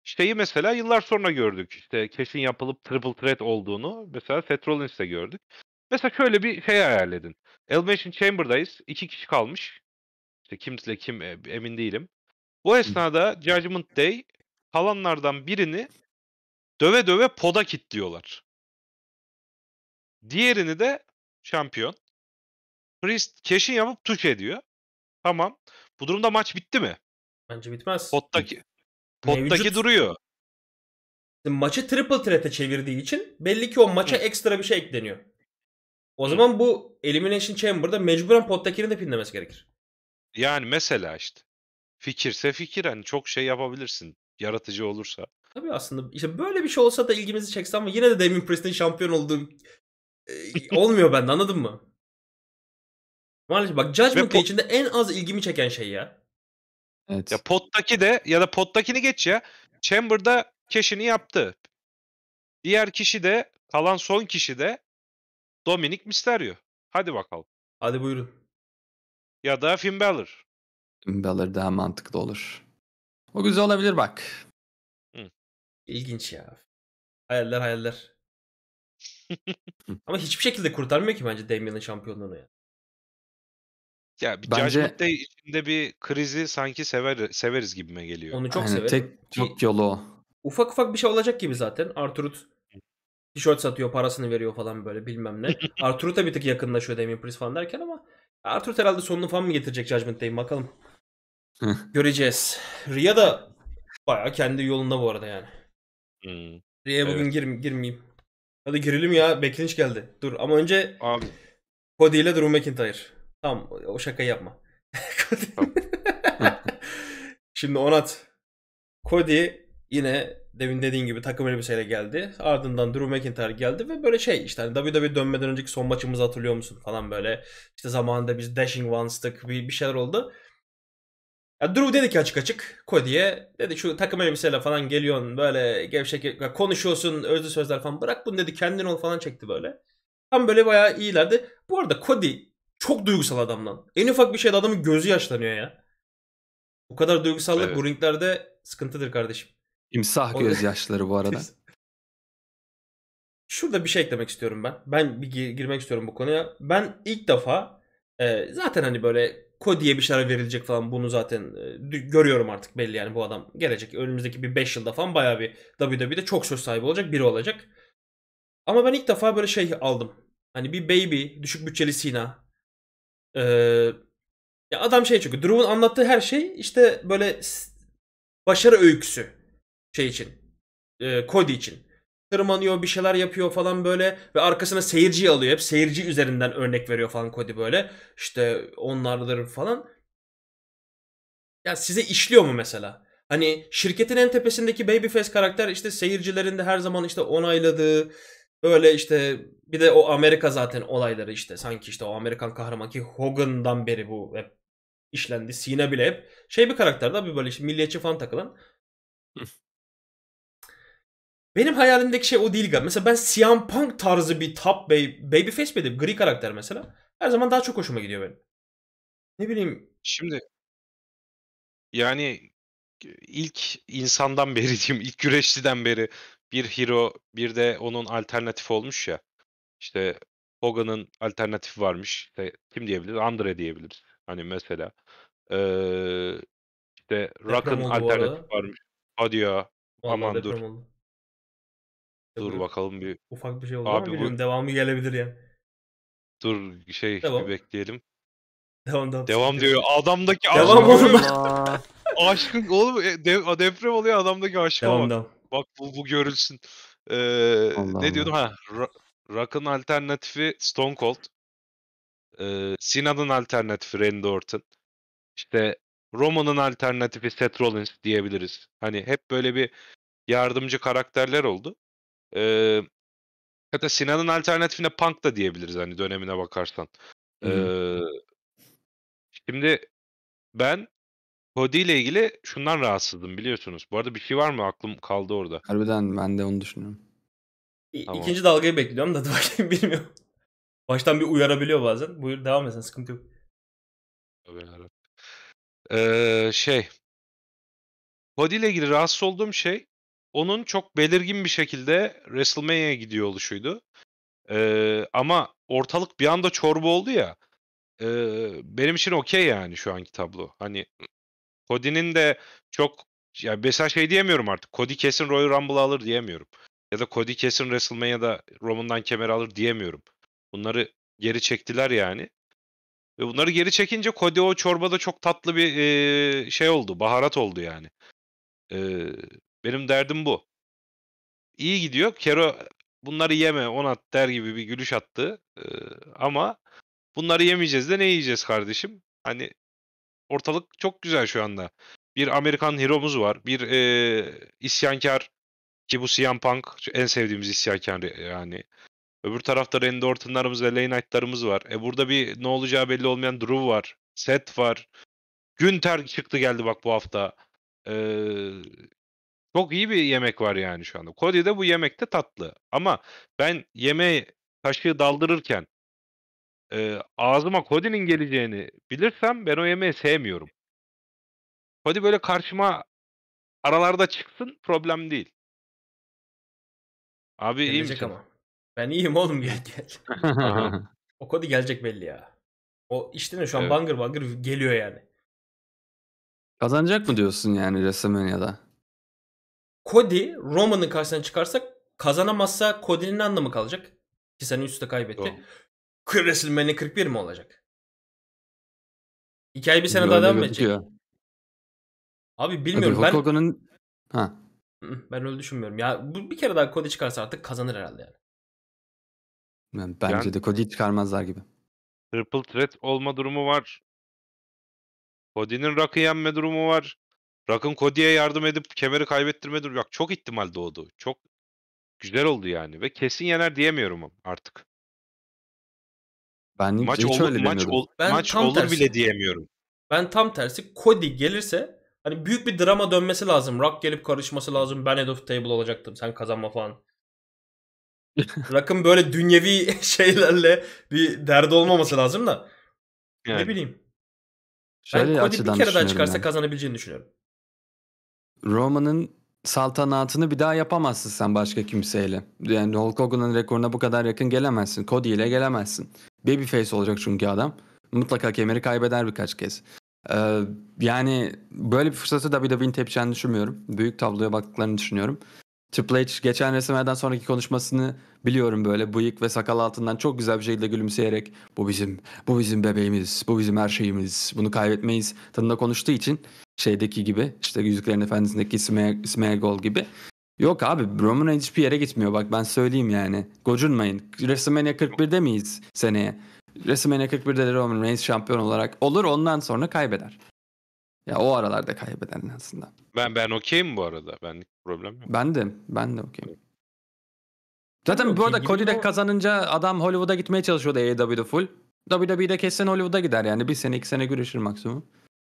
Şeyi mesela yıllar sonra gördük. İşte keşin yapılıp triple threat olduğunu mesela Seth Rollins'te gördük. Mesela şöyle bir şey hayal edin. Elimination Chamber'dayız. İki kişi kalmış. İşte kimsle kim e, emin değilim. Bu esnada Judgment Day kalanlardan birini döve döve poda kilitliyorlar. Diğerini de şampiyon. Priest keşin yapıp tuş ediyor. Tamam. Bu durumda maç bitti mi? Bence bitmez. Pottaki, pottaki Mevcut. duruyor. Maçı triple threat'e çevirdiği için belli ki o maça Hı. ekstra bir şey ekleniyor. O zaman bu Elimination Chamber'da mecburen Pottaker'in de pinlemesi gerekir. Yani mesela işte fikirse fikir hani çok şey yapabilirsin yaratıcı olursa. Tabii aslında işte böyle bir şey olsa da ilgimizi çekse ama yine de Damien Priest'in şampiyon olduğu e, olmuyor bende anladın mı? Maalesef bak Judgment Day pot... içinde en az ilgimi çeken şey ya. Evet. Ya pottaki de ya da pottakini geç ya. Chamber'da keşini yaptı. Diğer kişi de kalan son kişi de Dominic Mysterio. Hadi bakalım. Hadi buyurun. Ya da Finn Balor. Finn Balor daha mantıklı olur. O güzel olabilir bak. Hı. İlginç ya. Hayaller hayaller. Ama hiçbir şekilde kurtarmıyor ki bence Damian'ın şampiyonluğunu ya. Ya bir bence... Day içinde bir krizi sanki sever, severiz gibime geliyor. Onu çok yani severim. Tek çok yolu o. Ufak ufak bir şey olacak gibi zaten. Arturut tişört satıyor parasını veriyor falan böyle bilmem ne. Arturo da bir tık yakınlaşıyor Damien Priest falan derken ama Arturo herhalde sonunu falan mı getirecek Judgment Day'in bakalım. Göreceğiz. Ria da baya kendi yolunda bu arada yani. Hmm. Ria'ya bugün evet. gir, girmeyeyim. Hadi girelim ya. Bekleniş geldi. Dur ama önce Abi. Cody ile Drew McIntyre. Tamam o şakayı yapma. Şimdi Onat. Cody yine demin dediğin gibi takım elbiseyle geldi. Ardından Drew McIntyre geldi ve böyle şey işte hani WWE dönmeden önceki son maçımızı hatırlıyor musun falan böyle. İşte zamanında biz Dashing Ones'tık bir, bir şeyler oldu. Ya Drew dedi ki açık açık Cody'ye dedi şu takım elbiseyle falan geliyorsun böyle gevşek konuşuyorsun özlü sözler falan bırak bunu dedi kendin ol falan çekti böyle. Tam böyle bayağı iyilerdi. Bu arada Cody çok duygusal adam lan. En ufak bir şeyde adamın gözü yaşlanıyor ya. Bu kadar duygusallık evet. bu ringlerde sıkıntıdır kardeşim. İmsah gözyaşları bu arada. Şurada bir şey eklemek istiyorum ben. Ben bir girmek istiyorum bu konuya. Ben ilk defa e, zaten hani böyle Cody'ye bir şeyler verilecek falan bunu zaten e, görüyorum artık belli yani bu adam gelecek. Önümüzdeki bir 5 yılda falan bayağı bir WWE'de çok söz sahibi olacak biri olacak. Ama ben ilk defa böyle şey aldım. Hani bir Baby, düşük bütçeli Sina. Ee, ya adam şey çünkü Drew'un anlattığı her şey işte böyle başarı öyküsü şey için. E, Cody için. Tırmanıyor bir şeyler yapıyor falan böyle ve arkasına seyirciyi alıyor hep. Seyirci üzerinden örnek veriyor falan Cody böyle. İşte onlardır falan. Ya size işliyor mu mesela? Hani şirketin en tepesindeki Babyface karakter işte seyircilerin de her zaman işte onayladığı böyle işte bir de o Amerika zaten olayları işte sanki işte o Amerikan kahraman ki Hogan'dan beri bu hep işlendi. Cena bile hep şey bir karakter bir böyle işte milliyetçi falan takılan. Benim hayalimdeki şey o değil galiba. Mesela ben CM Punk tarzı bir top baby, babyface mi Gri karakter mesela. Her zaman daha çok hoşuma gidiyor benim. Ne bileyim. Şimdi yani ilk insandan beri diyeyim, ilk güreşçiden beri bir hero bir de onun alternatifi olmuş ya. İşte Hogan'ın alternatifi varmış. İşte kim diyebilir? Andre diyebilir. Hani mesela. Ee, işte Rock'ın alternatifi varmış. Hadi ya. aman dur. Oldu. Dur bakalım bir. Ufak bir şey oldu Abi ama bu- devamı gelebilir yani. Dur şey Devam. bir bekleyelim. Devam devam. Devam diyor. Adamdaki Devam aşk oğlum. aşkın oğlum e, deprem oluyor adamdaki aşkı. Devam bak. devam. Bak bu, bu görülsün. Ee, ne diyordum ha? Ra- Rock'ın alternatifi Stone Cold. Ee, Cena'nın alternatifi Randy Orton. İşte Roman'ın alternatifi Seth Rollins diyebiliriz. Hani hep böyle bir yardımcı karakterler oldu. Ee, hatta Sinan'ın alternatifine punk da diyebiliriz hani dönemine bakarsan. Ee, şimdi ben Cody ile ilgili şundan rahatsızdım biliyorsunuz. Bu arada bir şey var mı? Aklım kaldı orada. Harbiden ben de onu düşünüyorum. Tamam. İkinci dalgayı bekliyorum da bilmiyorum. Baştan bir uyarabiliyor bazen. Buyur devam etsen sıkıntı yok. Ee, şey. Cody ile ilgili rahatsız olduğum şey onun çok belirgin bir şekilde WrestleMania'ya gidiyor oluşuydu. Ee, ama ortalık bir anda çorba oldu ya. E, benim için okey yani şu anki tablo. Hani Cody'nin de çok ya yani mesela şey diyemiyorum artık. Cody kesin Royal Rumble alır diyemiyorum. Ya da Cody kesin WrestleMania'da Roman'dan kemer alır diyemiyorum. Bunları geri çektiler yani. Ve bunları geri çekince Cody o çorbada çok tatlı bir e, şey oldu. Baharat oldu yani. E, benim derdim bu. İyi gidiyor. Kero bunları yeme on at der gibi bir gülüş attı. Ee, ama bunları yemeyeceğiz de ne yiyeceğiz kardeşim? Hani ortalık çok güzel şu anda. Bir Amerikan hero'muz var. Bir e, isyankar ki bu CM Punk en sevdiğimiz isyankar e, yani. Öbür tarafta Randy Orton'larımız ve Lay Knight'larımız var. E burada bir ne olacağı belli olmayan Drew var. Seth var. Günter çıktı geldi bak bu hafta. Ee, çok iyi bir yemek var yani şu anda. de bu yemekte tatlı. Ama ben yemeği kaşığı daldırırken e, ağzıma Cody'nin geleceğini bilirsem ben o yemeği sevmiyorum. Cody böyle karşıma aralarda çıksın problem değil. Abi Gelecek iyi misin? ama. Ben iyiyim oğlum gel gel. o Cody gelecek belli ya. O işte ne şu an evet. bangır bangır geliyor yani. Kazanacak mı diyorsun yani WrestleMania'da? Cody Roman'ın karşısına çıkarsak kazanamazsa Cody'nin ne anlamı kalacak? Ki sene üstte kaybetti. Doğru. WrestleMania 41 mi olacak? Hikaye bir sene Öyle daha devam edecek. Abi bilmiyorum Abi, ben... Hogan'ın... Ha. Ben öyle düşünmüyorum. Ya bu bir kere daha Cody çıkarsa artık kazanır herhalde yani. yani bence yani, de Cody'yi çıkarmazlar gibi. Triple threat olma durumu var. Cody'nin Rock'ı yenme durumu var. Rakın Cody'ye yardım edip kemeri kaybettirme durumu. Bak çok ihtimal doğdu. Çok güzel oldu yani. Ve kesin yener diyemiyorum artık. Ben maç hiç olur, öyle maç, ol, ben maç tam olur tersi. bile diyemiyorum. Ben tam tersi Cody gelirse hani büyük bir drama dönmesi lazım. Rock gelip karışması lazım. Ben head of table olacaktım. Sen kazanma falan. Rock'ın böyle dünyevi şeylerle bir derdi olmaması lazım da. Yani. Ne bileyim. Şöyle ben Cody bir kere daha çıkarsa yani. kazanabileceğini düşünüyorum. Roma'nın saltanatını bir daha yapamazsın sen başka kimseyle. Yani Hulk Hogan'ın rekoruna bu kadar yakın gelemezsin. Cody ile gelemezsin. Babyface olacak çünkü adam. Mutlaka kemeri kaybeder birkaç kez. Ee, yani böyle bir fırsatı da bir de bin tepeceğini düşünmüyorum. Büyük tabloya baktıklarını düşünüyorum. Triple H geçen resimlerden sonraki konuşmasını biliyorum böyle bıyık ve sakal altından çok güzel bir şekilde gülümseyerek bu bizim bu bizim bebeğimiz bu bizim her şeyimiz bunu kaybetmeyiz tadında konuştuğu için şeydeki gibi işte Yüzüklerin Efendisi'ndeki Smeagol gibi. Yok abi Roman Reigns hiçbir yere gitmiyor bak ben söyleyeyim yani. Gocunmayın. WrestleMania 41'de miyiz seneye? WrestleMania 41'de de Roman Reigns şampiyon olarak olur ondan sonra kaybeder. Ya o aralarda kaybeder aslında. Ben ben okeyim bu arada. Ben problem yok. Ben de ben de okeyim. Zaten okay, bu arada Cody de kazanınca adam Hollywood'a gitmeye çalışıyordu AEW'de full. WWE'de kesin Hollywood'a gider yani. Bir sene iki sene görüşür maksimum.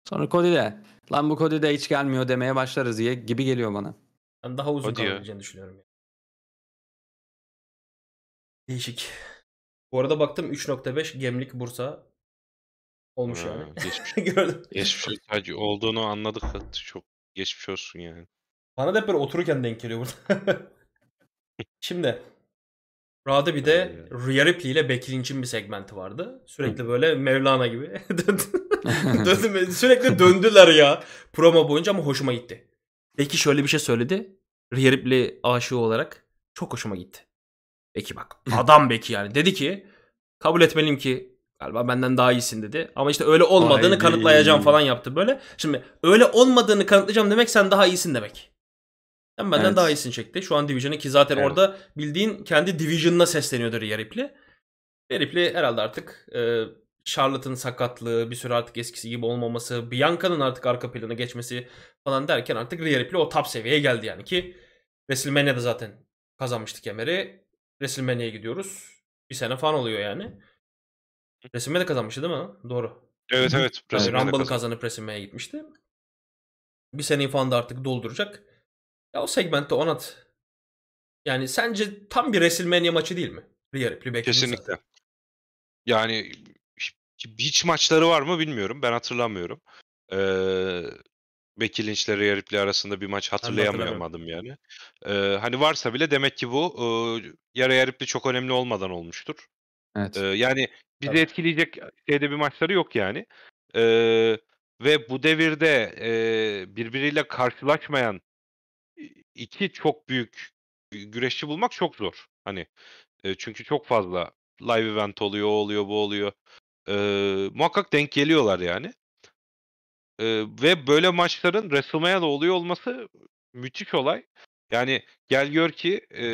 Sonra Cody de lan bu Cody de hiç gelmiyor demeye başlarız diye gibi geliyor bana. Ben daha uzun kalabileceğini düşünüyorum. Yani. Değişik. Bu arada baktım 3.5 Gemlik Bursa olmuş ha, yani. Geçmiş, Gördüm. Geçmiş olsun. Olduğunu anladık. Çok geçmiş olsun yani. Bana da hep böyle otururken denk geliyor burada. Şimdi Ra'da bir de ee, Rhea ile Becky Lynch'in bir segmenti vardı. Sürekli böyle Mevlana gibi. Sürekli döndüler ya promo boyunca ama hoşuma gitti. Becky şöyle bir şey söyledi. Rhea aşığı olarak çok hoşuma gitti. Becky bak adam Becky yani. Dedi ki kabul etmeliyim ki galiba benden daha iyisin dedi. Ama işte öyle olmadığını Haydi. kanıtlayacağım falan yaptı böyle. Şimdi öyle olmadığını kanıtlayacağım demek sen daha iyisin demek. Tembelden evet. daha iyisini çekti. Şu an Division'ı ki zaten evet. orada bildiğin kendi Division'ına sesleniyordur Yaripli. Yaripli herhalde artık e, Charlotte'ın sakatlığı, bir süre artık eskisi gibi olmaması, Bianca'nın artık arka plana geçmesi falan derken artık Rhea o top seviyeye geldi yani ki WrestleMania'da zaten kazanmıştı kemeri. WrestleMania'ya gidiyoruz. Bir sene falan oluyor yani. WrestleMania'da kazanmıştı değil mi? Doğru. Evet evet. Yani Rumble'ı kazanıp WrestleMania'ya gitmişti. Bir seneyi falan da artık dolduracak. Ya o segmentte Onat yani sence tam bir WrestleMania maçı değil mi? Rhea Ripley Becky Kesinlikle. Zaten. Yani hiç maçları var mı bilmiyorum. Ben hatırlamıyorum. Ee, Becky Lynch ile Rhea Ripley arasında bir maç hatırlayamadım yani. Ee, hani varsa bile demek ki bu e, ya Rhea Ripley çok önemli olmadan olmuştur. Evet. Ee, yani bizi Tabii. etkileyecek şeyde bir maçları yok yani. Ee, ve bu devirde e, birbiriyle karşılaşmayan iki çok büyük güreşçi bulmak çok zor. Hani e, çünkü çok fazla live event oluyor, o oluyor, bu oluyor. E, muhakkak denk geliyorlar yani. E, ve böyle maçların WrestleMania'da oluyor olması müthiş olay. Yani gel gör ki e,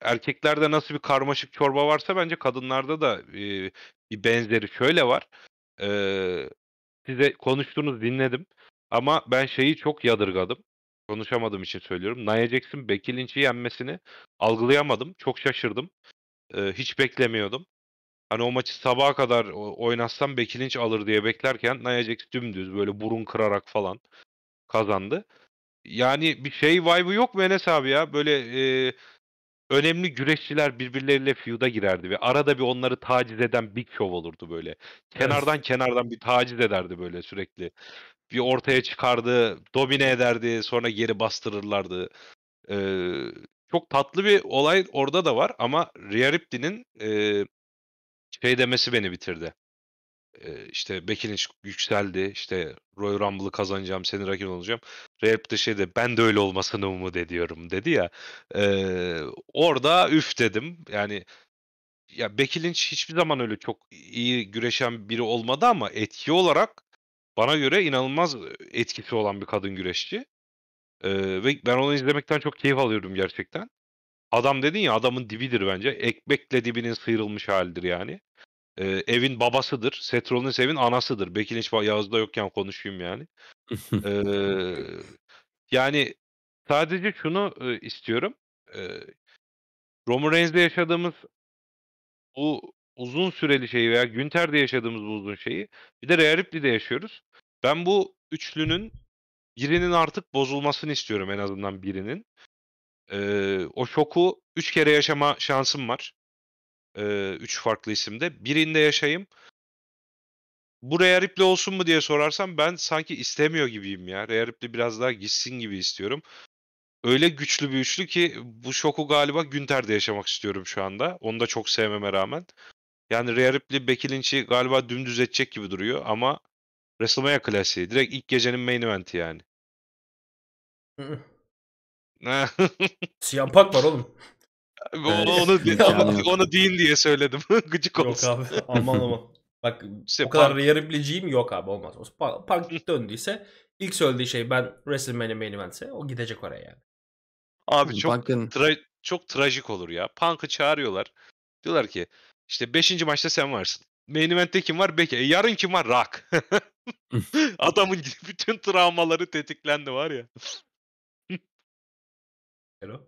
erkeklerde nasıl bir karmaşık çorba varsa bence kadınlarda da e, bir benzeri şöyle var. E, size konuştuğunuz dinledim ama ben şeyi çok yadırgadım konuşamadığım için söylüyorum. Nia Jackson Becky Lynch'i yenmesini algılayamadım. Çok şaşırdım. Ee, hiç beklemiyordum. Hani o maçı sabaha kadar oynatsam Becky Lynch alır diye beklerken Nia Jax dümdüz böyle burun kırarak falan kazandı. Yani bir şey vibe'ı yok mu Enes abi ya? Böyle e, önemli güreşçiler birbirleriyle feud'a girerdi ve arada bir onları taciz eden Big Show olurdu böyle. Kenardan evet. kenardan bir taciz ederdi böyle sürekli bir ortaya çıkardı, domine ederdi, sonra geri bastırırlardı. Ee, çok tatlı bir olay orada da var ama Rhea Ripley'nin e, şey demesi beni bitirdi. E, işte Becky yükseldi, işte Royal Rumble'ı kazanacağım, senin rakibin olacağım. Rhea Ripley şey de ben de öyle olmasını umut ediyorum dedi ya. E, orada üf dedim. Yani ya Becky Lynch hiçbir zaman öyle çok iyi güreşen biri olmadı ama etki olarak bana göre inanılmaz etkisi olan bir kadın güreşçi. Ee, ve ben onu izlemekten çok keyif alıyorum gerçekten. Adam dedin ya adamın dibidir bence. Ekmekle dibinin sıyrılmış halidir yani. Ee, evin babasıdır. Seth Rollins evin anasıdır. Bekin hiç Yağız'da yokken konuşayım yani. ee, yani sadece şunu e, istiyorum. Ee, Roman Reigns'de yaşadığımız bu uzun süreli şeyi veya Günter'de yaşadığımız bu uzun şeyi bir de Rhea Ripley'de yaşıyoruz. Ben bu üçlünün birinin artık bozulmasını istiyorum en azından birinin. Ee, o şoku üç kere yaşama şansım var. Ee, üç farklı isimde. Birinde yaşayayım. Bu Rhea Ripley olsun mu diye sorarsam ben sanki istemiyor gibiyim ya. Rhea Ripley biraz daha gitsin gibi istiyorum. Öyle güçlü bir üçlü ki bu şoku galiba Günter'de yaşamak istiyorum şu anda. Onu da çok sevmeme rağmen. Yani Rhea Ripley, Becky Lynch'i galiba dümdüz edecek gibi duruyor ama WrestleMania klasiği. Direkt ilk gecenin main eventi yani. CM var oğlum. Onu, onu, onu, onu diye söyledim. Gıcık olsun. Yok abi aman aman. Bak işte o kadar punk... yarıbileceğim yok abi olmaz. Punk döndüyse ilk söylediği şey ben WrestleMania main event'se o gidecek oraya yani. Abi çok tra- çok trajik olur ya. Punk'ı çağırıyorlar. Diyorlar ki işte 5. maçta sen varsın. Main event'te kim var? Becky. E, yarın kim var? Rock. Adamın bütün travmaları tetiklendi var ya. Hello.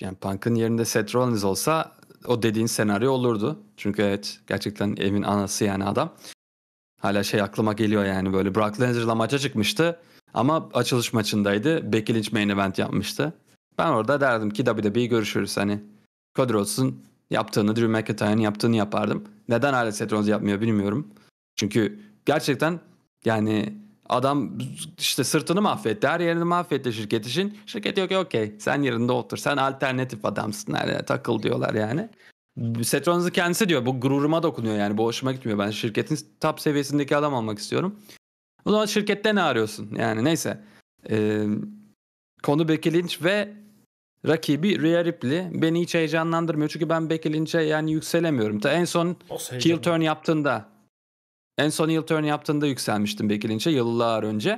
Yani Punk'ın yerinde Seth Rollins olsa o dediğin senaryo olurdu. Çünkü evet gerçekten evin anası yani adam. Hala şey aklıma geliyor yani böyle Brock Lesnar'la maça çıkmıştı ama açılış maçındaydı. Becky Lynch main event yapmıştı. Ben orada derdim ki WWE'yi görüşürüz hani. Kodros'un yaptığını, Drew McIntyre'ın yaptığını yapardım. Neden hala Seth Rollins yapmıyor bilmiyorum. Çünkü gerçekten yani adam işte sırtını mahvetti. Her yerini mahvetti şirket için. Şirket yok ki okey sen yerinde otur. Sen alternatif adamsın. Yani takıl diyorlar yani. Seth Rollins'ı kendisi diyor. Bu gururuma dokunuyor yani. Bu hoşuma gitmiyor. Ben şirketin top seviyesindeki adam almak istiyorum. O zaman şirkette ne arıyorsun? Yani neyse. Ee, konu Becky Lynch ve rakibi Rhea Ripley. Beni hiç heyecanlandırmıyor. Çünkü ben Becky Lynch'e yani yükselemiyorum. Ta en son heel turn yaptığında en son heel turn yaptığında yükselmiştim Becky Lynch'e yıllar önce.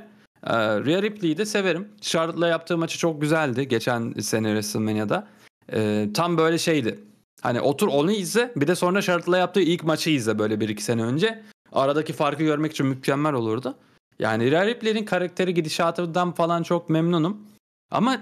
Ee, Rhea Ripley'i de severim. Charlotte'la yaptığı maçı çok güzeldi geçen sene WrestleMania'da. Ee, tam böyle şeydi. Hani otur onu izle bir de sonra Charlotte'la yaptığı ilk maçı izle böyle bir iki sene önce. Aradaki farkı görmek için mükemmel olurdu. Yani Rhea Ripley'nin karakteri gidişatından falan çok memnunum. Ama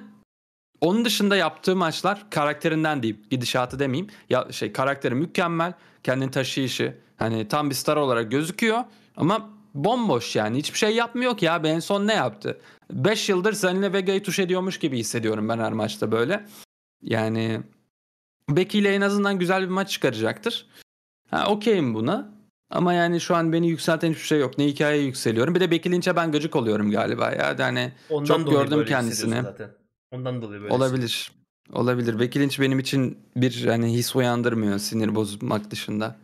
onun dışında yaptığı maçlar karakterinden deyip gidişatı demeyeyim. Ya şey karakteri mükemmel, kendini taşıyışı hani tam bir star olarak gözüküyor ama bomboş yani hiçbir şey yapmıyor ki ya ben son ne yaptı? 5 yıldır Zanine Vega'yı tuş ediyormuş gibi hissediyorum ben her maçta böyle. Yani Becky ile en azından güzel bir maç çıkaracaktır. Ha okeyim buna. Ama yani şu an beni yükselten hiçbir şey yok. Ne hikayeye yükseliyorum. Bir de Becky Lynch'e ben gıcık oluyorum galiba ya. Yani Ondan çok gördüm kendisini. Zaten. Ondan dolayı böyle. Şey Olabilir. Olabilir. Becky Lynch benim için bir hani his uyandırmıyor sinir bozmak dışında.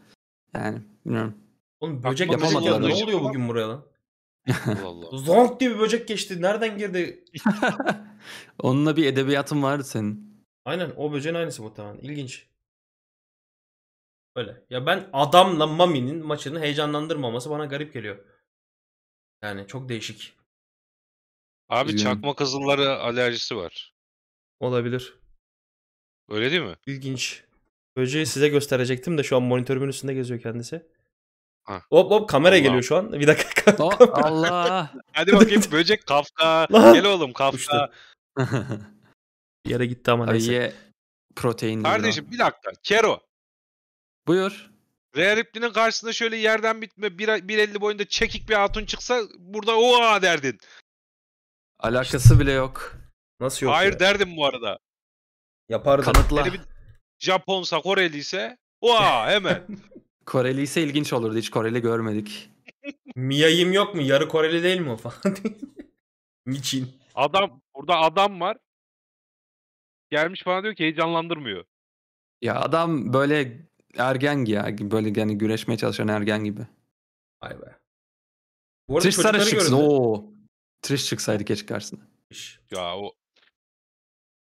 Yani bilmiyorum. Oğlum böcek yapamadılar. Ne oluyor bugün buraya lan? Allah. Zonk diye bir böcek geçti. Nereden girdi? Onunla bir edebiyatın vardı senin. Aynen o böceğin aynısı muhtemelen. İlginç. Öyle. Ya ben adamla Mami'nin maçını heyecanlandırmaması bana garip geliyor. Yani çok değişik. Abi Üzgünüm. çakma kızılları alerjisi var. Olabilir. Öyle değil mi? İlginç. Böceği size gösterecektim de şu an monitörümün üstünde geziyor kendisi. Ha. Hop hop kamera Allah. geliyor şu an. Bir dakika. O, oh, Allah. Hadi bakayım böcek Kafka. Gel oğlum Kafka. Bir yere gitti ama neyse. Ayıya protein. Kardeşim bir dakika. Kero. Buyur. Rhea Ripley'nin karşısında şöyle yerden bitme 1.50 boyunda çekik bir hatun çıksa burada oha derdin. Alakası bile yok. Nasıl yok? Hayır ya? derdim bu arada. Yapardım. Kanıtla. Yani bir Japonsa Koreliyse oha hemen. Koreli ise ilginç olurdu. Hiç Koreli görmedik. Miyayım yok mu? Yarı Koreli değil mi o falan? Niçin? Adam burada adam var. Gelmiş bana diyor ki heyecanlandırmıyor. Ya adam böyle ergen ya. Böyle yani güreşmeye çalışan ergen gibi. Vay be. Bu arada Dış sarışıksın. Oo. Trish çıksaydı keşke karşısına. Ya o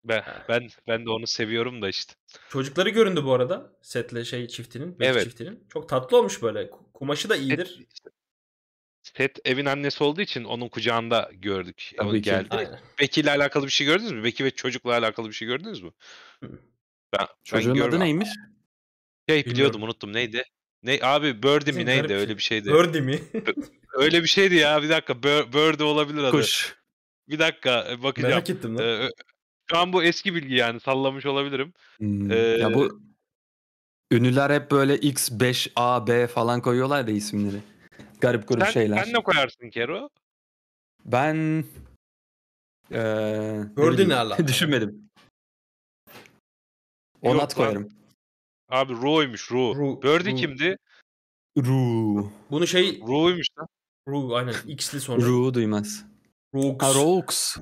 ben ben ben de onu seviyorum da işte. Çocukları göründü bu arada. Setle şey çiftinin, Beth evet. çiftinin. Çok tatlı olmuş böyle. Kumaşı da iyidir. Set, Set evin annesi olduğu için onun kucağında gördük. Tabii ki. geldi. Beki ile alakalı bir şey gördünüz mü? Beki ve çocukla alakalı bir şey gördünüz mü? Ben, Çocuğun ben adı neymiş? Şey biliyordum Bilmiyorum. unuttum neydi? Ne abi Birdie mi neydi öyle şey. bir şeydi. Birdie mi? öyle bir şeydi ya bir dakika Birdie olabilir adı. Kuş. Bir dakika e, bakacağım. Merak ettim lan. Ee, şu an bu eski bilgi yani sallamış olabilirim. Hmm. Ee, ya bu ünlüler hep böyle X, 5, A, B falan koyuyorlar da isimleri. Garip grup şeyler. Sen ne koyarsın Kero? Ben ee, Gördün ne Düşünmedim. Onat Yok, koyarım. Abi Ru'ymuş Ru. Ru Birdie Ru. kimdi? Ru. Bunu şey... Ru'ymuş lan. Ru aynen. X'li sonra. Ru duymaz. Rox. Ha, Rox.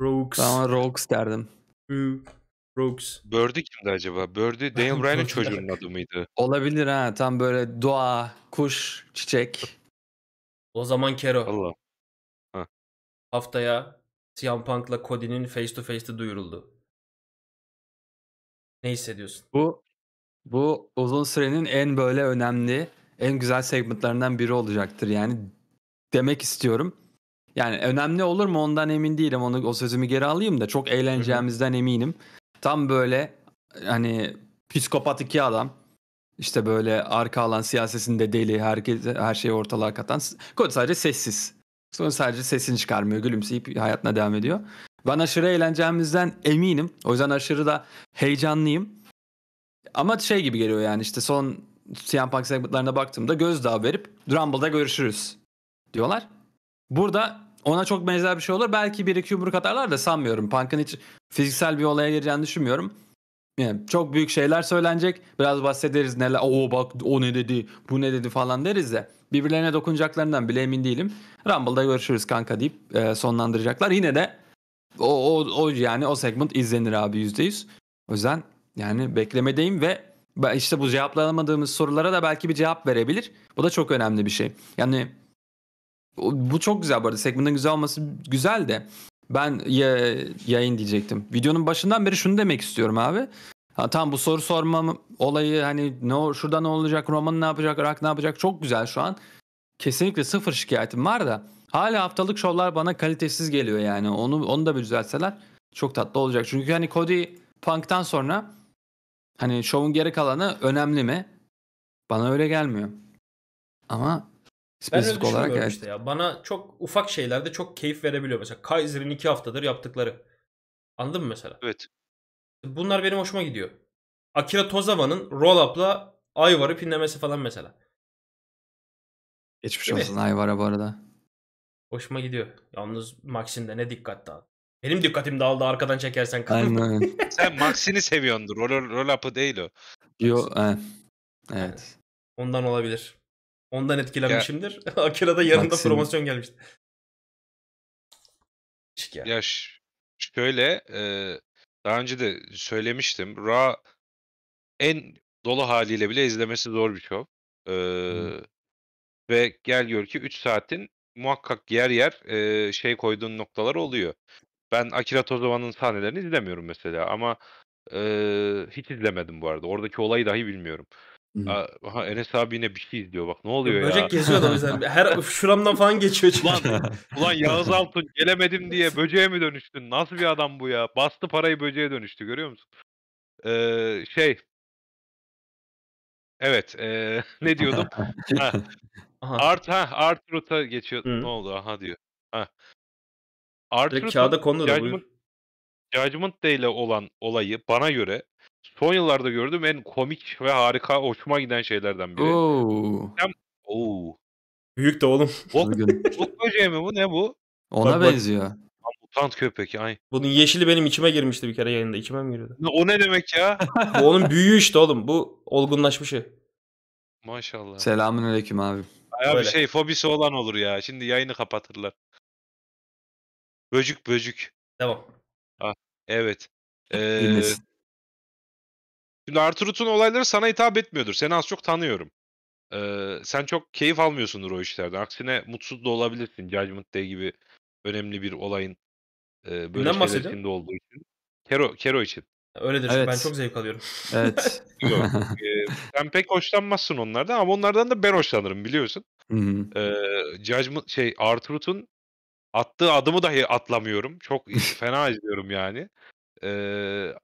Rox. Ben ona derdim. Ru. Rox. Birdie kimdi acaba? Birdie Daniel Bryan'ın çocuğunun adı mıydı? Olabilir ha. Tam böyle doğa, kuş, çiçek. O zaman Kero. Allah. Ha. Haftaya CM Punk'la Cody'nin face to face'te duyuruldu. Ne hissediyorsun? Bu bu uzun sürenin en böyle önemli, en güzel segmentlerinden biri olacaktır. Yani demek istiyorum. Yani önemli olur mu ondan emin değilim. Onu o sözümü geri alayım da çok eğleneceğimizden eminim. Tam böyle hani psikopat iki adam. işte böyle arka alan siyasetinde deli, herkes her şeyi ortalığa katan. Kod sadece sessiz. Sonra sadece sesini çıkarmıyor, gülümseyip hayatına devam ediyor. Ben aşırı eğleneceğimizden eminim. O yüzden aşırı da heyecanlıyım. Ama şey gibi geliyor yani işte son CM Punk segmentlerine baktığımda gözdağı verip Rumble'da görüşürüz diyorlar. Burada ona çok benzer bir şey olur. Belki bir iki yumruk atarlar da sanmıyorum. Punk'ın hiç fiziksel bir olaya gireceğini düşünmüyorum. Yani çok büyük şeyler söylenecek. Biraz bahsederiz neler. Oo bak o ne dedi, bu ne dedi falan deriz de. Birbirlerine dokunacaklarından bile emin değilim. Rumble'da görüşürüz kanka deyip e, sonlandıracaklar. Yine de o, o, o yani o segment izlenir abi %100. O yüzden yani beklemedeyim ve işte bu cevaplanamadığımız sorulara da belki bir cevap verebilir. Bu da çok önemli bir şey. Yani bu çok güzel bu arada. Segmentin güzel olması güzel de ben ya, yayın diyecektim. Videonun başından beri şunu demek istiyorum abi. Ha, tam bu soru sorma olayı hani ne şurada ne olacak, Roman ne yapacak, rak ne yapacak çok güzel şu an. Kesinlikle sıfır şikayetim var da hala haftalık şovlar bana kalitesiz geliyor yani. Onu onu da bir düzeltseler çok tatlı olacak. Çünkü hani Cody Punk'tan sonra Hani şovun geri kalanı önemli mi? Bana öyle gelmiyor. Ama spesifik ben öyle olarak evet. işte ya. Bana çok ufak şeylerde çok keyif verebiliyor. Mesela Kaiser'in iki haftadır yaptıkları. Anladın mı mesela? Evet. Bunlar benim hoşuma gidiyor. Akira Tozawa'nın Roll Up'la Ayvar'ı pinlemesi falan mesela. Geçmiş Değil olsun Ayvar'a bu arada. Hoşuma gidiyor. Yalnız Max'in ne dikkat daha. Benim dikkatim dağıldı arkadan çekersen. Aynen. Sen Max'ini seviyordur. Roll, roll up'ı değil o. Yo, e, evet. Ondan olabilir. Ondan etkilenmişimdir. Akira'da yarında Max'in... promosyon gelmişti. Ya, ya şöyle e, daha önce de söylemiştim. Ra en dolu haliyle bile izlemesi zor bir şov. E, hmm. Ve gel gör ki 3 saatin muhakkak yer yer e, şey koyduğun noktalar oluyor. Ben Akira Tozawa'nın sahnelerini izlemiyorum mesela ama e, hiç izlemedim bu arada. Oradaki olayı dahi bilmiyorum. Aha, Enes abi yine bir şey izliyor bak ne oluyor Böcek ya. Böcek geziyor da o yüzden. Her şuramdan falan geçiyor çünkü. Ulan, ulan Yağız Altun gelemedim diye böceğe mi dönüştün? Nasıl bir adam bu ya? Bastı parayı böceğe dönüştü görüyor musun? Ee, şey. Evet. E, ne diyordum? ha. Art ha Arthur'a geçiyor. Hı. Ne oldu? Aha diyor. Ha. Arthur'un kağıda konu da Judgment Day ile olan olayı bana göre son yıllarda gördüğüm en komik ve harika hoşuma giden şeylerden biri. Oo. Hem, oo. Büyük de oğlum. Bok, bok böceği mi bu ne bu? Ona bak, benziyor. Bak. Mutant köpek ay. Bunun yeşili benim içime girmişti bir kere yayında. İçime mi giriyordu? O ne demek ya? bu onun büyüğü işte oğlum. Bu olgunlaşmışı. Maşallah. Selamünaleyküm abi. Ya bir şey fobisi olan olur ya. Şimdi yayını kapatırlar. Böcük böcük. Devam. ha ah, evet. Ee, şimdi Arturut'un olayları sana hitap etmiyordur. Seni az çok tanıyorum. Ee, sen çok keyif almıyorsundur o işlerden. Aksine mutsuz da olabilirsin. Judgment Day gibi önemli bir olayın e, böyle Neden içinde olduğu için. Kero, Kero için. Öyledir. Evet. Ben çok zevk alıyorum. Evet. Yok. Ee, sen pek hoşlanmazsın onlardan ama onlardan da ben hoşlanırım biliyorsun. Hı hı. Ee, Judgment şey Arturut'un attığı adımı dahi atlamıyorum. Çok fena izliyorum yani. Ee,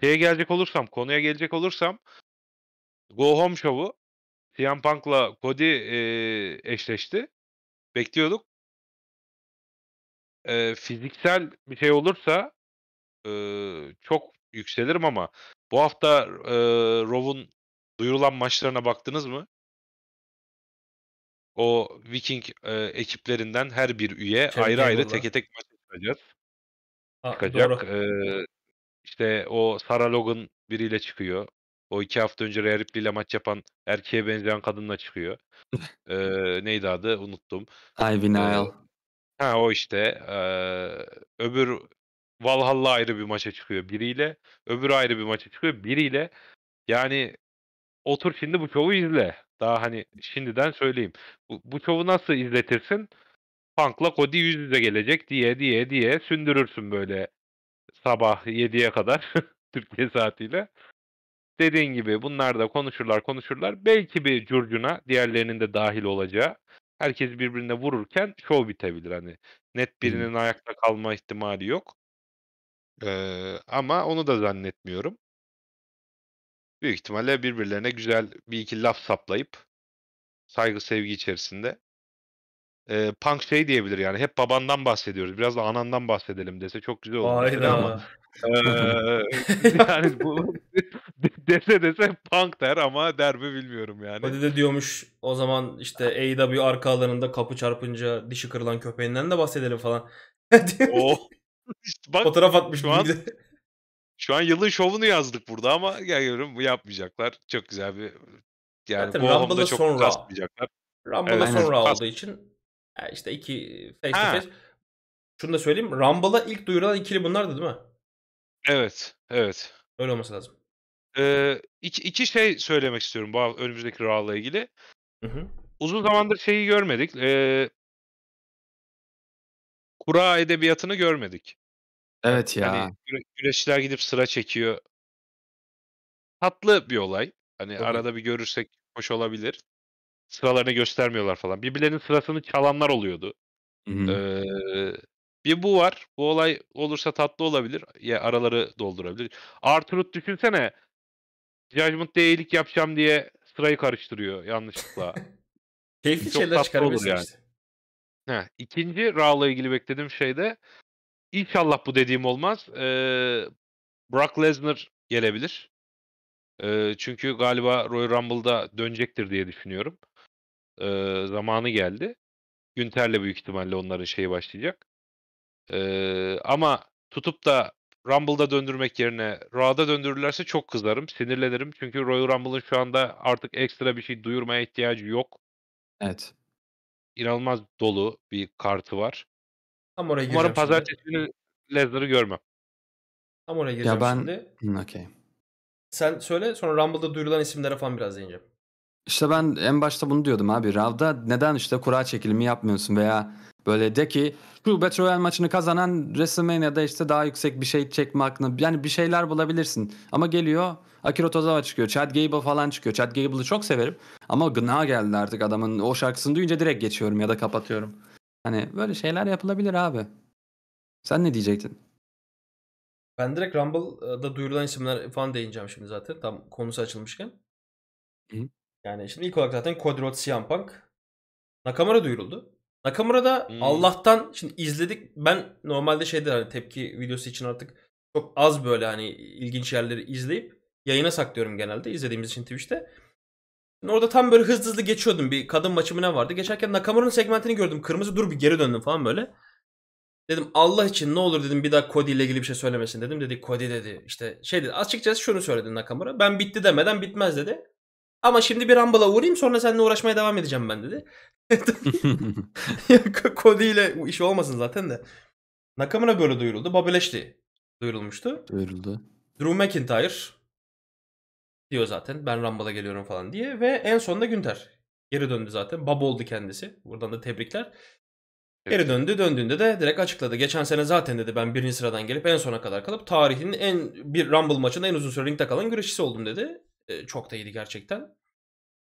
şeye gelecek olursam, konuya gelecek olursam Go Home Show'u CM Punk'la Cody e, eşleşti. Bekliyorduk. E, fiziksel bir şey olursa e, çok yükselirim ama bu hafta e, Rov'un duyurulan maçlarına baktınız mı? O Viking e, ekiplerinden her bir üye Tabii ayrı ayrı teke tek maça çıkacağız. Ha, çıkacak. Doğru. Ee, işte o Sarah Logan biriyle çıkıyor. O iki hafta önce Rhea Ripley ile maç yapan erkeğe benzeyen kadınla çıkıyor. ee, neydi adı? Unuttum. Ivy e, Nile. Ha o işte. Ee, öbür Valhalla ayrı bir maça çıkıyor biriyle. Öbürü ayrı bir maça çıkıyor biriyle. Yani otur şimdi bu çoğu izle. Daha hani şimdiden söyleyeyim. Bu, bu çoğu nasıl izletirsin? Punk'la Cody yüz yüze gelecek diye diye diye sündürürsün böyle sabah 7'ye kadar Türkiye saatiyle. Dediğin gibi bunlar da konuşurlar konuşurlar. Belki bir curcuna diğerlerinin de dahil olacağı. Herkes birbirine vururken şov bitebilir. Hani net birinin hmm. ayakta kalma ihtimali yok. Ee, ama onu da zannetmiyorum büyük ihtimalle birbirlerine güzel bir iki laf saplayıp saygı sevgi içerisinde e, Punk şey diyebilir yani hep babandan bahsediyoruz biraz da anandan bahsedelim dese çok güzel olur. Aynen. Ama, e, yani bu dese dese Punk der ama der mi bilmiyorum yani. Hadi de diyormuş o zaman işte AEW arka alanında kapı çarpınca dişi kırılan köpeğinden de bahsedelim falan. oh. işte bak, Fotoğraf atmış şu an. Şu an yılın şovunu yazdık burada ama yani bu yapmayacaklar. Çok güzel bir yani Zaten bu Rumble'da çok sonra, kasmayacaklar. Rumble'da evet, sonra kas... olduğu için e, işte iki face to face. Şunu da söyleyeyim. Rumble'a ilk duyurulan ikili bunlardı değil mi? Evet. Evet. Öyle olması lazım. Ee, iki, iki şey söylemek istiyorum bu önümüzdeki Raw'la ilgili. Hı hı. Uzun zamandır şeyi görmedik. Ee, kura edebiyatını görmedik. Evet ya. Hani güreşçiler gidip sıra çekiyor. Tatlı bir olay. Hani Tabii. arada bir görürsek hoş olabilir. Sıralarını göstermiyorlar falan. Birbirlerinin sırasını çalanlar oluyordu. Ee, bir bu var. Bu olay olursa tatlı olabilir. Ya araları doldurabilir. Arturut düşünsene Judgment Day'e iyilik yapacağım diye sırayı karıştırıyor yanlışlıkla. Keyifli Çok şeyler tatlı olur çıkarabilirsin yani. işte. Heh. İkinci Raw'la ilgili beklediğim şey de İnşallah bu dediğim olmaz. Ee, Brock Lesnar gelebilir. Ee, çünkü galiba Royal Rumble'da dönecektir diye düşünüyorum. Ee, zamanı geldi. Günter'le büyük ihtimalle onların şeyi başlayacak. Ee, ama tutup da Rumble'da döndürmek yerine Raw'da döndürürlerse çok kızarım, sinirlenirim. Çünkü Royal Rumble'ın şu anda artık ekstra bir şey duyurmaya ihtiyacı yok. Evet. İnanılmaz dolu bir kartı var. Tam oraya Umarım pazartesi günü Lesnar'ı görmem. Tam oraya gireceğim ya ben... şimdi. Okay. Sen söyle sonra Rumble'da duyurulan isimlere falan biraz değineceğim. İşte ben en başta bunu diyordum abi. Rav'da neden işte kura çekilimi yapmıyorsun veya böyle de ki şu Battle Royale maçını kazanan WrestleMania'da işte daha yüksek bir şey çekme hakkını yani bir şeyler bulabilirsin. Ama geliyor Akira Tozawa çıkıyor. Chad Gable falan çıkıyor. Chad Gable'ı çok severim. Ama gına geldi artık adamın. O şarkısını duyunca direkt geçiyorum ya da kapatıyorum. Hani böyle şeyler yapılabilir abi. Sen ne diyecektin? Ben direkt Rumble'da duyurulan isimler falan değineceğim şimdi zaten. Tam konusu açılmışken. Hı. Yani şimdi ilk olarak zaten Kodrot CM Punk. Nakamura duyuruldu. Nakamara'da hmm. Allah'tan şimdi izledik. Ben normalde şeyde hani tepki videosu için artık çok az böyle hani ilginç yerleri izleyip yayına saklıyorum genelde izlediğimiz için Twitch'te. Orada tam böyle hızlı hızlı geçiyordum. Bir kadın maçı ne vardı? Geçerken Nakamura'nın segmentini gördüm. Kırmızı dur bir geri döndüm falan böyle. Dedim Allah için ne olur dedim bir daha Cody ile ilgili bir şey söylemesin dedim. Dedi Cody dedi işte şey dedi açıkçası şunu söyledi Nakamura. Ben bitti demeden bitmez dedi. Ama şimdi bir Rumble'a uğrayayım sonra seninle uğraşmaya devam edeceğim ben dedi. Cody ile iş olmasın zaten de. Nakamura böyle duyuruldu. Bobby Lashley duyurulmuştu. Duyuruldu. Drew McIntyre diyor zaten ben Rumble'a geliyorum falan diye ve en sonunda Günter geri döndü zaten. Bab oldu kendisi. Buradan da tebrikler. Geri döndü. Döndüğünde de direkt açıkladı. Geçen sene zaten dedi ben birinci sıradan gelip en sona kadar kalıp tarihin en bir Rumble maçında en uzun süre ringde kalan güreşçisi oldum dedi. E, çok da iyiydi gerçekten.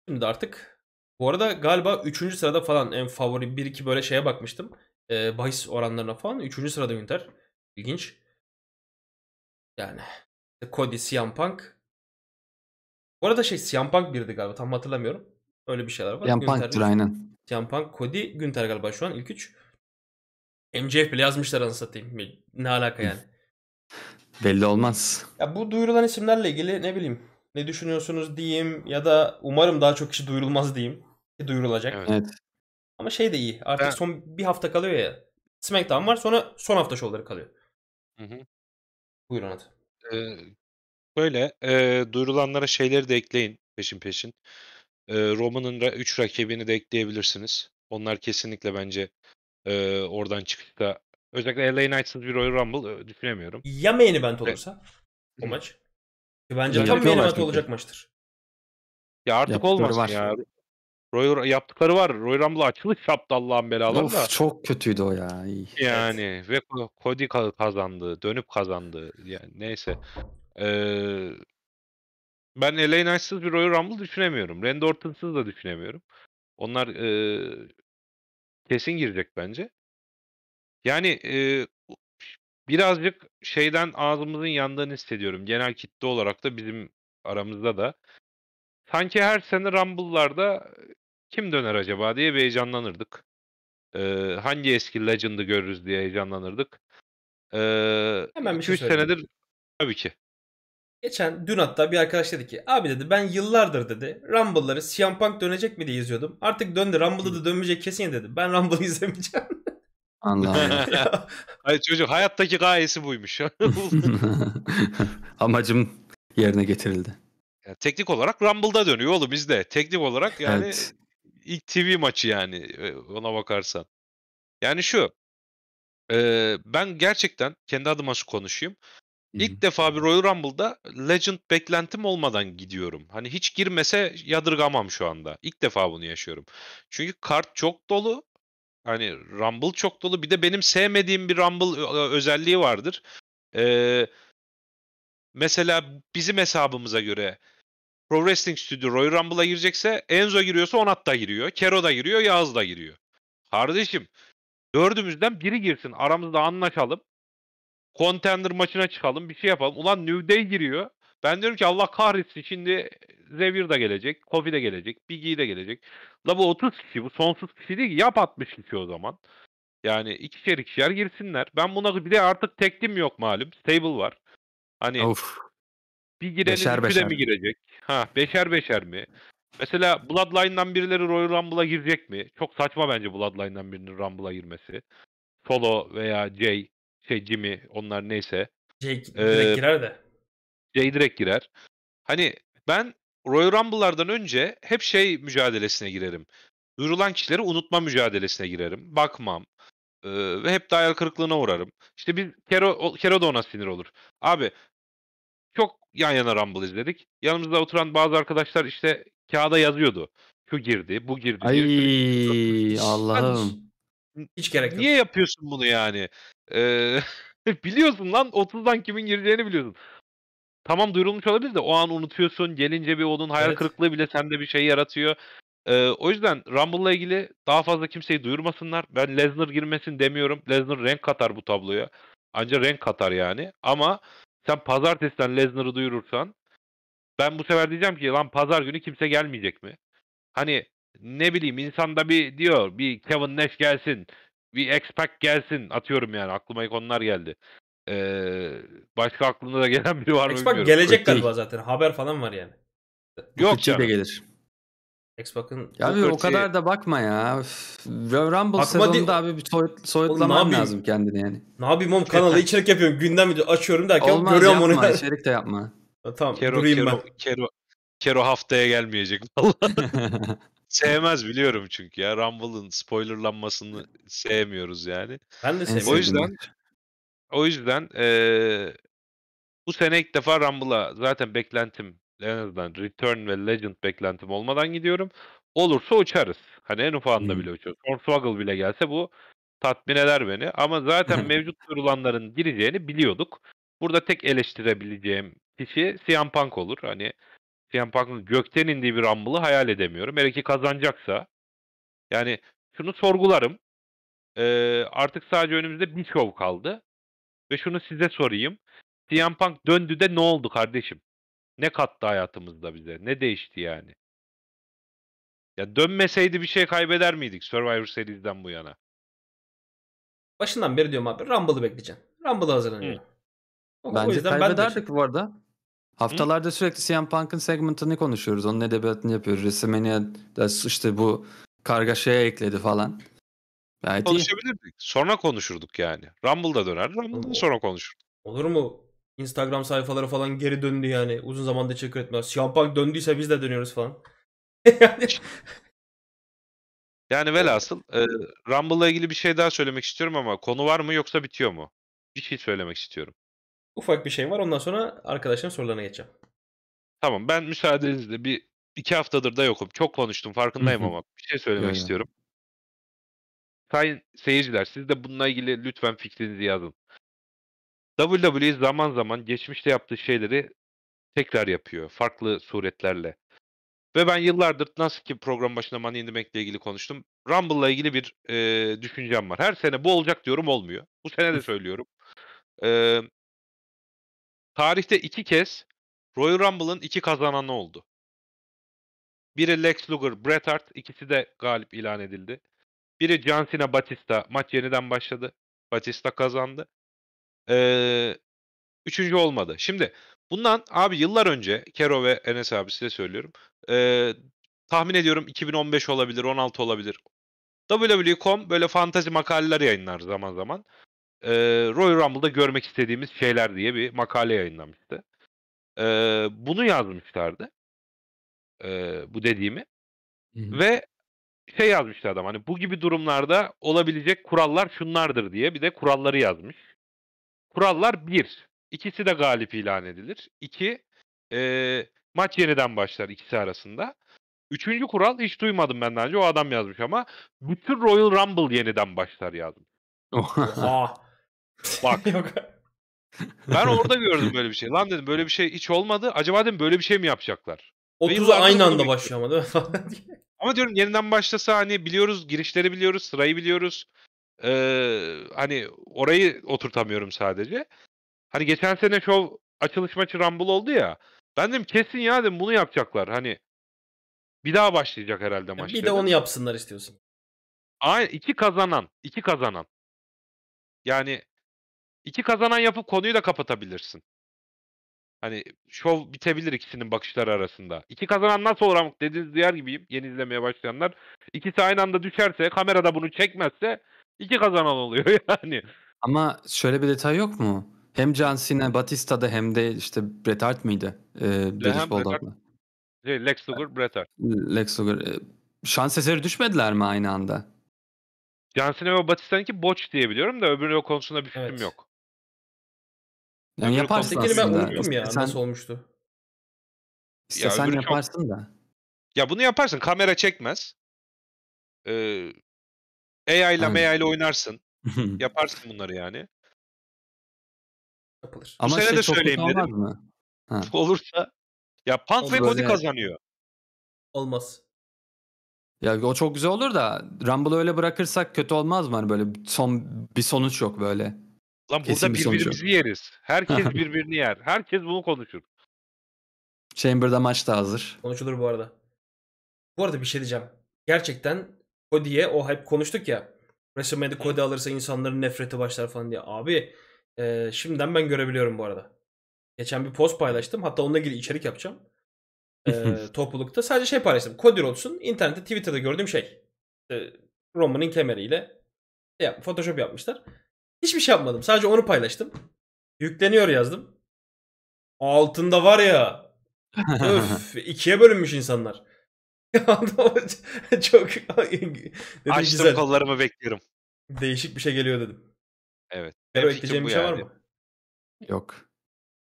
Şimdi artık bu arada galiba 3. sırada falan en favori 1-2 böyle şeye bakmıştım. E, bahis oranlarına falan. 3. sırada Günter. İlginç. Yani Cody, CM Punk, bu arada şey CM Punk birdi galiba tam hatırlamıyorum. Öyle bir şeyler var. CM Punk'tır aynen. CM Punk, Cody, Günter galiba şu an ilk üç. MJF bile yazmışlar anı satayım. Ne alaka yani. Belli olmaz. Ya bu duyurulan isimlerle ilgili ne bileyim ne düşünüyorsunuz diyeyim ya da umarım daha çok kişi duyurulmaz diyeyim. Ki duyurulacak. Evet. Ama şey de iyi. Artık ben... son bir hafta kalıyor ya. SmackDown var sonra son hafta şovları kalıyor. Hı hı. Buyurun hadi. Ee, Böyle e, duyurulanlara şeyleri de ekleyin peşin peşin. E, Roma'nın 3 ra- rakibini de ekleyebilirsiniz. Onlar kesinlikle bence e, oradan çıkışta özellikle LA Knights'ın bir Royal Rumble düşünemiyorum. Ya main event olursa evet. o maç? Bence Güzel tam main event olacak maçtır. Ya artık olmaz ya. Royal yaptıkları var. Royal Rumble açılış yaptı Allah'ın belaları of, da. Çok kötüydü o ya. Yani evet. ve Cody kazandı. Dönüp kazandı. Yani neyse. Ee, ben LA Knights'sız bir Royal Rumble düşünemiyorum. Randy Orton'sız da düşünemiyorum. Onlar e, kesin girecek bence. Yani e, birazcık şeyden ağzımızın yandığını hissediyorum. Genel kitle olarak da bizim aramızda da. Sanki her sene Rumble'larda kim döner acaba diye bir heyecanlanırdık. Ee, hangi eski Legend'ı görürüz diye heyecanlanırdık. Ee, Hemen bir şey senedir tabii ki. Geçen dün hatta bir arkadaş dedi ki abi dedi ben yıllardır dedi Rumble'ları CM Punk dönecek mi diye izliyordum. Artık döndü Rumble'da da dönmeyecek kesin dedi. Ben Rumble'ı izlemeyeceğim. Anladım. Ay çocuk hayattaki gayesi buymuş. Amacım yerine getirildi. Ya, teknik olarak Rumble'da dönüyor oğlum bizde. Teknik olarak yani evet. ilk TV maçı yani e, ona bakarsan. Yani şu e, ben gerçekten kendi adıma şu konuşayım. İlk Hı-hı. defa bir Royal Rumble'da Legend beklentim olmadan gidiyorum. Hani hiç girmese yadırgamam şu anda. İlk defa bunu yaşıyorum. Çünkü kart çok dolu. Hani Rumble çok dolu. Bir de benim sevmediğim bir Rumble özelliği vardır. Ee, mesela bizim hesabımıza göre Pro Wrestling Studio Royal Rumble'a girecekse Enzo giriyorsa Onat da giriyor. Kero da giriyor. Yaz da giriyor. Kardeşim dördümüzden biri girsin. Aramızda anlaşalım contender maçına çıkalım bir şey yapalım. Ulan New Day giriyor. Ben diyorum ki Allah kahretsin şimdi Zevir de gelecek, Kofi de gelecek, Biggie de gelecek. La bu 30 kişi bu sonsuz kişi değil ki yap 60 kişi o zaman. Yani ikişer ikişer girsinler. Ben buna bir de artık teklim yok malum. Stable var. Hani of. bir girenin beşer, beşer. mi girecek? Ha beşer beşer mi? Mesela Bloodline'dan birileri Royal Rumble'a girecek mi? Çok saçma bence Bloodline'dan birinin Rumble'a girmesi. Solo veya Jay şey Jimmy onlar neyse. Jay şey, direkt girer de. Jay şey, direkt girer. Hani ben Royal Rumble'lardan önce hep şey mücadelesine girerim. Duyurulan kişileri unutma mücadelesine girerim. Bakmam. Ee, ve hep hayal kırıklığına uğrarım. İşte bir Kero, Kero da ona sinir olur. Abi çok yan yana Rumble izledik. Yanımızda oturan bazı arkadaşlar işte kağıda yazıyordu. Şu girdi, bu girdi. Ay şey Allah'ım. Hiç gerek yok. Niye yapıyorsun bunu yani? Ee, biliyorsun lan 30'dan kimin gireceğini biliyorsun. Tamam duyurulmuş olabilir de o an unutuyorsun. Gelince bir onun hayal evet. kırıklığı bile sende bir şey yaratıyor. Ee, o yüzden Rumble'la ilgili daha fazla kimseyi duyurmasınlar. Ben Lesnar girmesin demiyorum. Lesnar renk katar bu tabloya. Ancak renk katar yani. Ama sen pazartesiden Lesnar'ı duyurursan ben bu sefer diyeceğim ki lan pazar günü kimse gelmeyecek mi? Hani ne bileyim insanda bir diyor bir Kevin Nash gelsin bir X-Pac gelsin atıyorum yani aklıma ilk onlar geldi. Ee, başka aklımda da gelen biri var mı bilmiyorum. X-Pac gelecek galiba zaten haber falan var yani. Yok ya. de gelir. X-Pac'ın abi o kadar da bakma ya. Üf. Rumble Akma sezonunda di- abi bir soyut, soyutlaman lazım kendini yani. Ne yapayım oğlum kanala şey- içerik yapıyorum. Gündem video açıyorum derken Olmaz, görüyorum yapma, onu. Yani. içerik de yapma. Ha, tamam kero, durayım kero, ben. Kero, kero haftaya gelmeyecek vallahi. sevmez biliyorum çünkü ya. Rumble'ın spoilerlanmasını sevmiyoruz yani. Ben de sevmiyorum. O yüzden o yüzden ee, bu sene ilk defa Rumble'a zaten beklentim en Return ve Legend beklentim olmadan gidiyorum. Olursa uçarız. Hani en ufağında hmm. bile uçuyoruz. Hornswoggle bile gelse bu tatmin eder beni. Ama zaten mevcut kurulanların gireceğini biliyorduk. Burada tek eleştirebileceğim kişi Siyan Punk olur. Hani CM Punk'ın gökten indiği bir Rumble'ı hayal edemiyorum. Hele ki kazanacaksa. Yani şunu sorgularım. Ee, artık sadece önümüzde bir şov kaldı. Ve şunu size sorayım. CM Punk döndü de ne oldu kardeşim? Ne kattı hayatımızda bize? Ne değişti yani? Ya dönmeseydi bir şey kaybeder miydik Survivor Series'den bu yana? Başından beri diyorum abi Rumble'ı bekleyeceğim. Rumble'a hazırlanıyor. Hı. O Ben de şey- bu arada. Haftalarda Hı? sürekli CM Punk'ın segmentini konuşuyoruz. Onun edebiyatını yapıyoruz. WrestleMania'da işte bu kargaşaya ekledi falan. Gayet Konuşabilirdik. Iyi. Sonra konuşurduk yani. Rumble'da döner. Rumble'da sonra konuşurduk. Olur mu? Instagram sayfaları falan geri döndü yani. Uzun zamanda teşekkür etmez. CM Punk döndüyse biz de dönüyoruz falan. yani... Yani velhasıl e, Rumble'la ilgili bir şey daha söylemek istiyorum ama konu var mı yoksa bitiyor mu? Bir şey söylemek istiyorum. Ufak bir şey var. Ondan sonra arkadaşların sorularına geçeceğim. Tamam ben müsaadenizle bir iki haftadır da yokum. Çok konuştum farkındayım ama bir şey söylemek Aynen. istiyorum. Sayın seyirciler siz de bununla ilgili lütfen fikrinizi yazın. WWE zaman zaman geçmişte yaptığı şeyleri tekrar yapıyor. Farklı suretlerle. Ve ben yıllardır nasıl ki program başında Money in the Bank'le ilgili konuştum. Rumble'la ilgili bir e, düşüncem var. Her sene bu olacak diyorum olmuyor. Bu sene de söylüyorum. E, Tarihte iki kez Royal Rumble'ın iki kazananı oldu. Biri Lex Luger, Bret Hart ikisi de galip ilan edildi. Biri John Cena, Batista. Maç yeniden başladı. Batista kazandı. Ee, üçüncü olmadı. Şimdi bundan abi yıllar önce Kero ve Enes abi size söylüyorum. Ee, tahmin ediyorum 2015 olabilir, 16 olabilir. WWE.com böyle fantazi makaleler yayınlar zaman zaman e, Royal Rumble'da görmek istediğimiz şeyler diye bir makale yayınlamıştı. E, bunu yazmışlardı. E, bu dediğimi. Hı-hı. Ve şey yazmıştı adam hani bu gibi durumlarda olabilecek kurallar şunlardır diye bir de kuralları yazmış. Kurallar bir, ikisi de galip ilan edilir. İki, e, maç yeniden başlar ikisi arasında. Üçüncü kural hiç duymadım benden önce o adam yazmış ama bütün Royal Rumble yeniden başlar yazmış. Bak. Yok. ben orada gördüm böyle bir şey. Lan dedim böyle bir şey hiç olmadı. Acaba dedim böyle bir şey mi yapacaklar? 30 aynı anda başlıyor ama değil mi? ama diyorum yeniden başlasa hani biliyoruz girişleri biliyoruz sırayı biliyoruz. Ee, hani orayı oturtamıyorum sadece. Hani geçen sene şov açılış maçı Rumble oldu ya. Ben dedim kesin ya dedim bunu yapacaklar. Hani bir daha başlayacak herhalde maç. Bir de onu yapsınlar istiyorsun. Aynen iki kazanan. iki kazanan. Yani İki kazanan yapıp konuyu da kapatabilirsin. Hani şov bitebilir ikisinin bakışları arasında. İki kazanan nasıl olur amk dediğiniz yer gibiyim yeni izlemeye başlayanlar. İkisi aynı anda düşerse kamerada bunu çekmezse iki kazanan oluyor yani. Ama şöyle bir detay yok mu? Hem John Cena Batista'da hem de işte Bret Hart mıydı? Ee, British Bulldog'la. Şey, Lex Luger, Bret Hart. Lex Luger. E, şans eseri düşmediler mi aynı anda? John Cena ve Batista'nınki boç diye biliyorum da öbürü konusunda bir fikrim evet. yok. Yani yaparsın Tekini ben unuttum ya İstesen- nasıl olmuştu. Sen öbürü çok- şey yaparsın da. Ya bunu yaparsın. Kamera çekmez. Ee, AI ile Aynen. ile oynarsın. Yaparsın bunları yani. Yapılır. Ama sene şey, de çok söyleyeyim dedim. olmaz mı? Olursa ya Punk ve Cody kazanıyor. Olmaz. Ya o çok güzel olur da Rumble'ı öyle bırakırsak kötü olmaz mı? Hani böyle son bir sonuç yok böyle. Lan burada bir birbirimizi yok. yeriz. Herkes birbirini yer. Herkes bunu konuşur. Chamber'da maç da hazır. Konuşulur bu arada. Bu arada bir şey diyeceğim. Gerçekten Cody'ye o hype konuştuk ya. WrestleMania'da Cody alırsa insanların nefreti başlar falan diye. Abi e, şimdiden ben görebiliyorum bu arada. Geçen bir post paylaştım. Hatta onunla ilgili içerik yapacağım. E, toplulukta. Sadece şey paylaştım. Cody olsun. İnternette Twitter'da gördüğüm şey. E, Roman'ın kemeriyle şey Photoshop yapmışlar. Hiçbir şey yapmadım. Sadece onu paylaştım. Yükleniyor yazdım. Altında var ya. öf ikiye bölünmüş insanlar. çok dedim, Açtım güzel. kollarımı bekliyorum. Değişik bir şey geliyor dedim. Evet. Pero ekleyeceğim bir şey yani. var mı? Yok.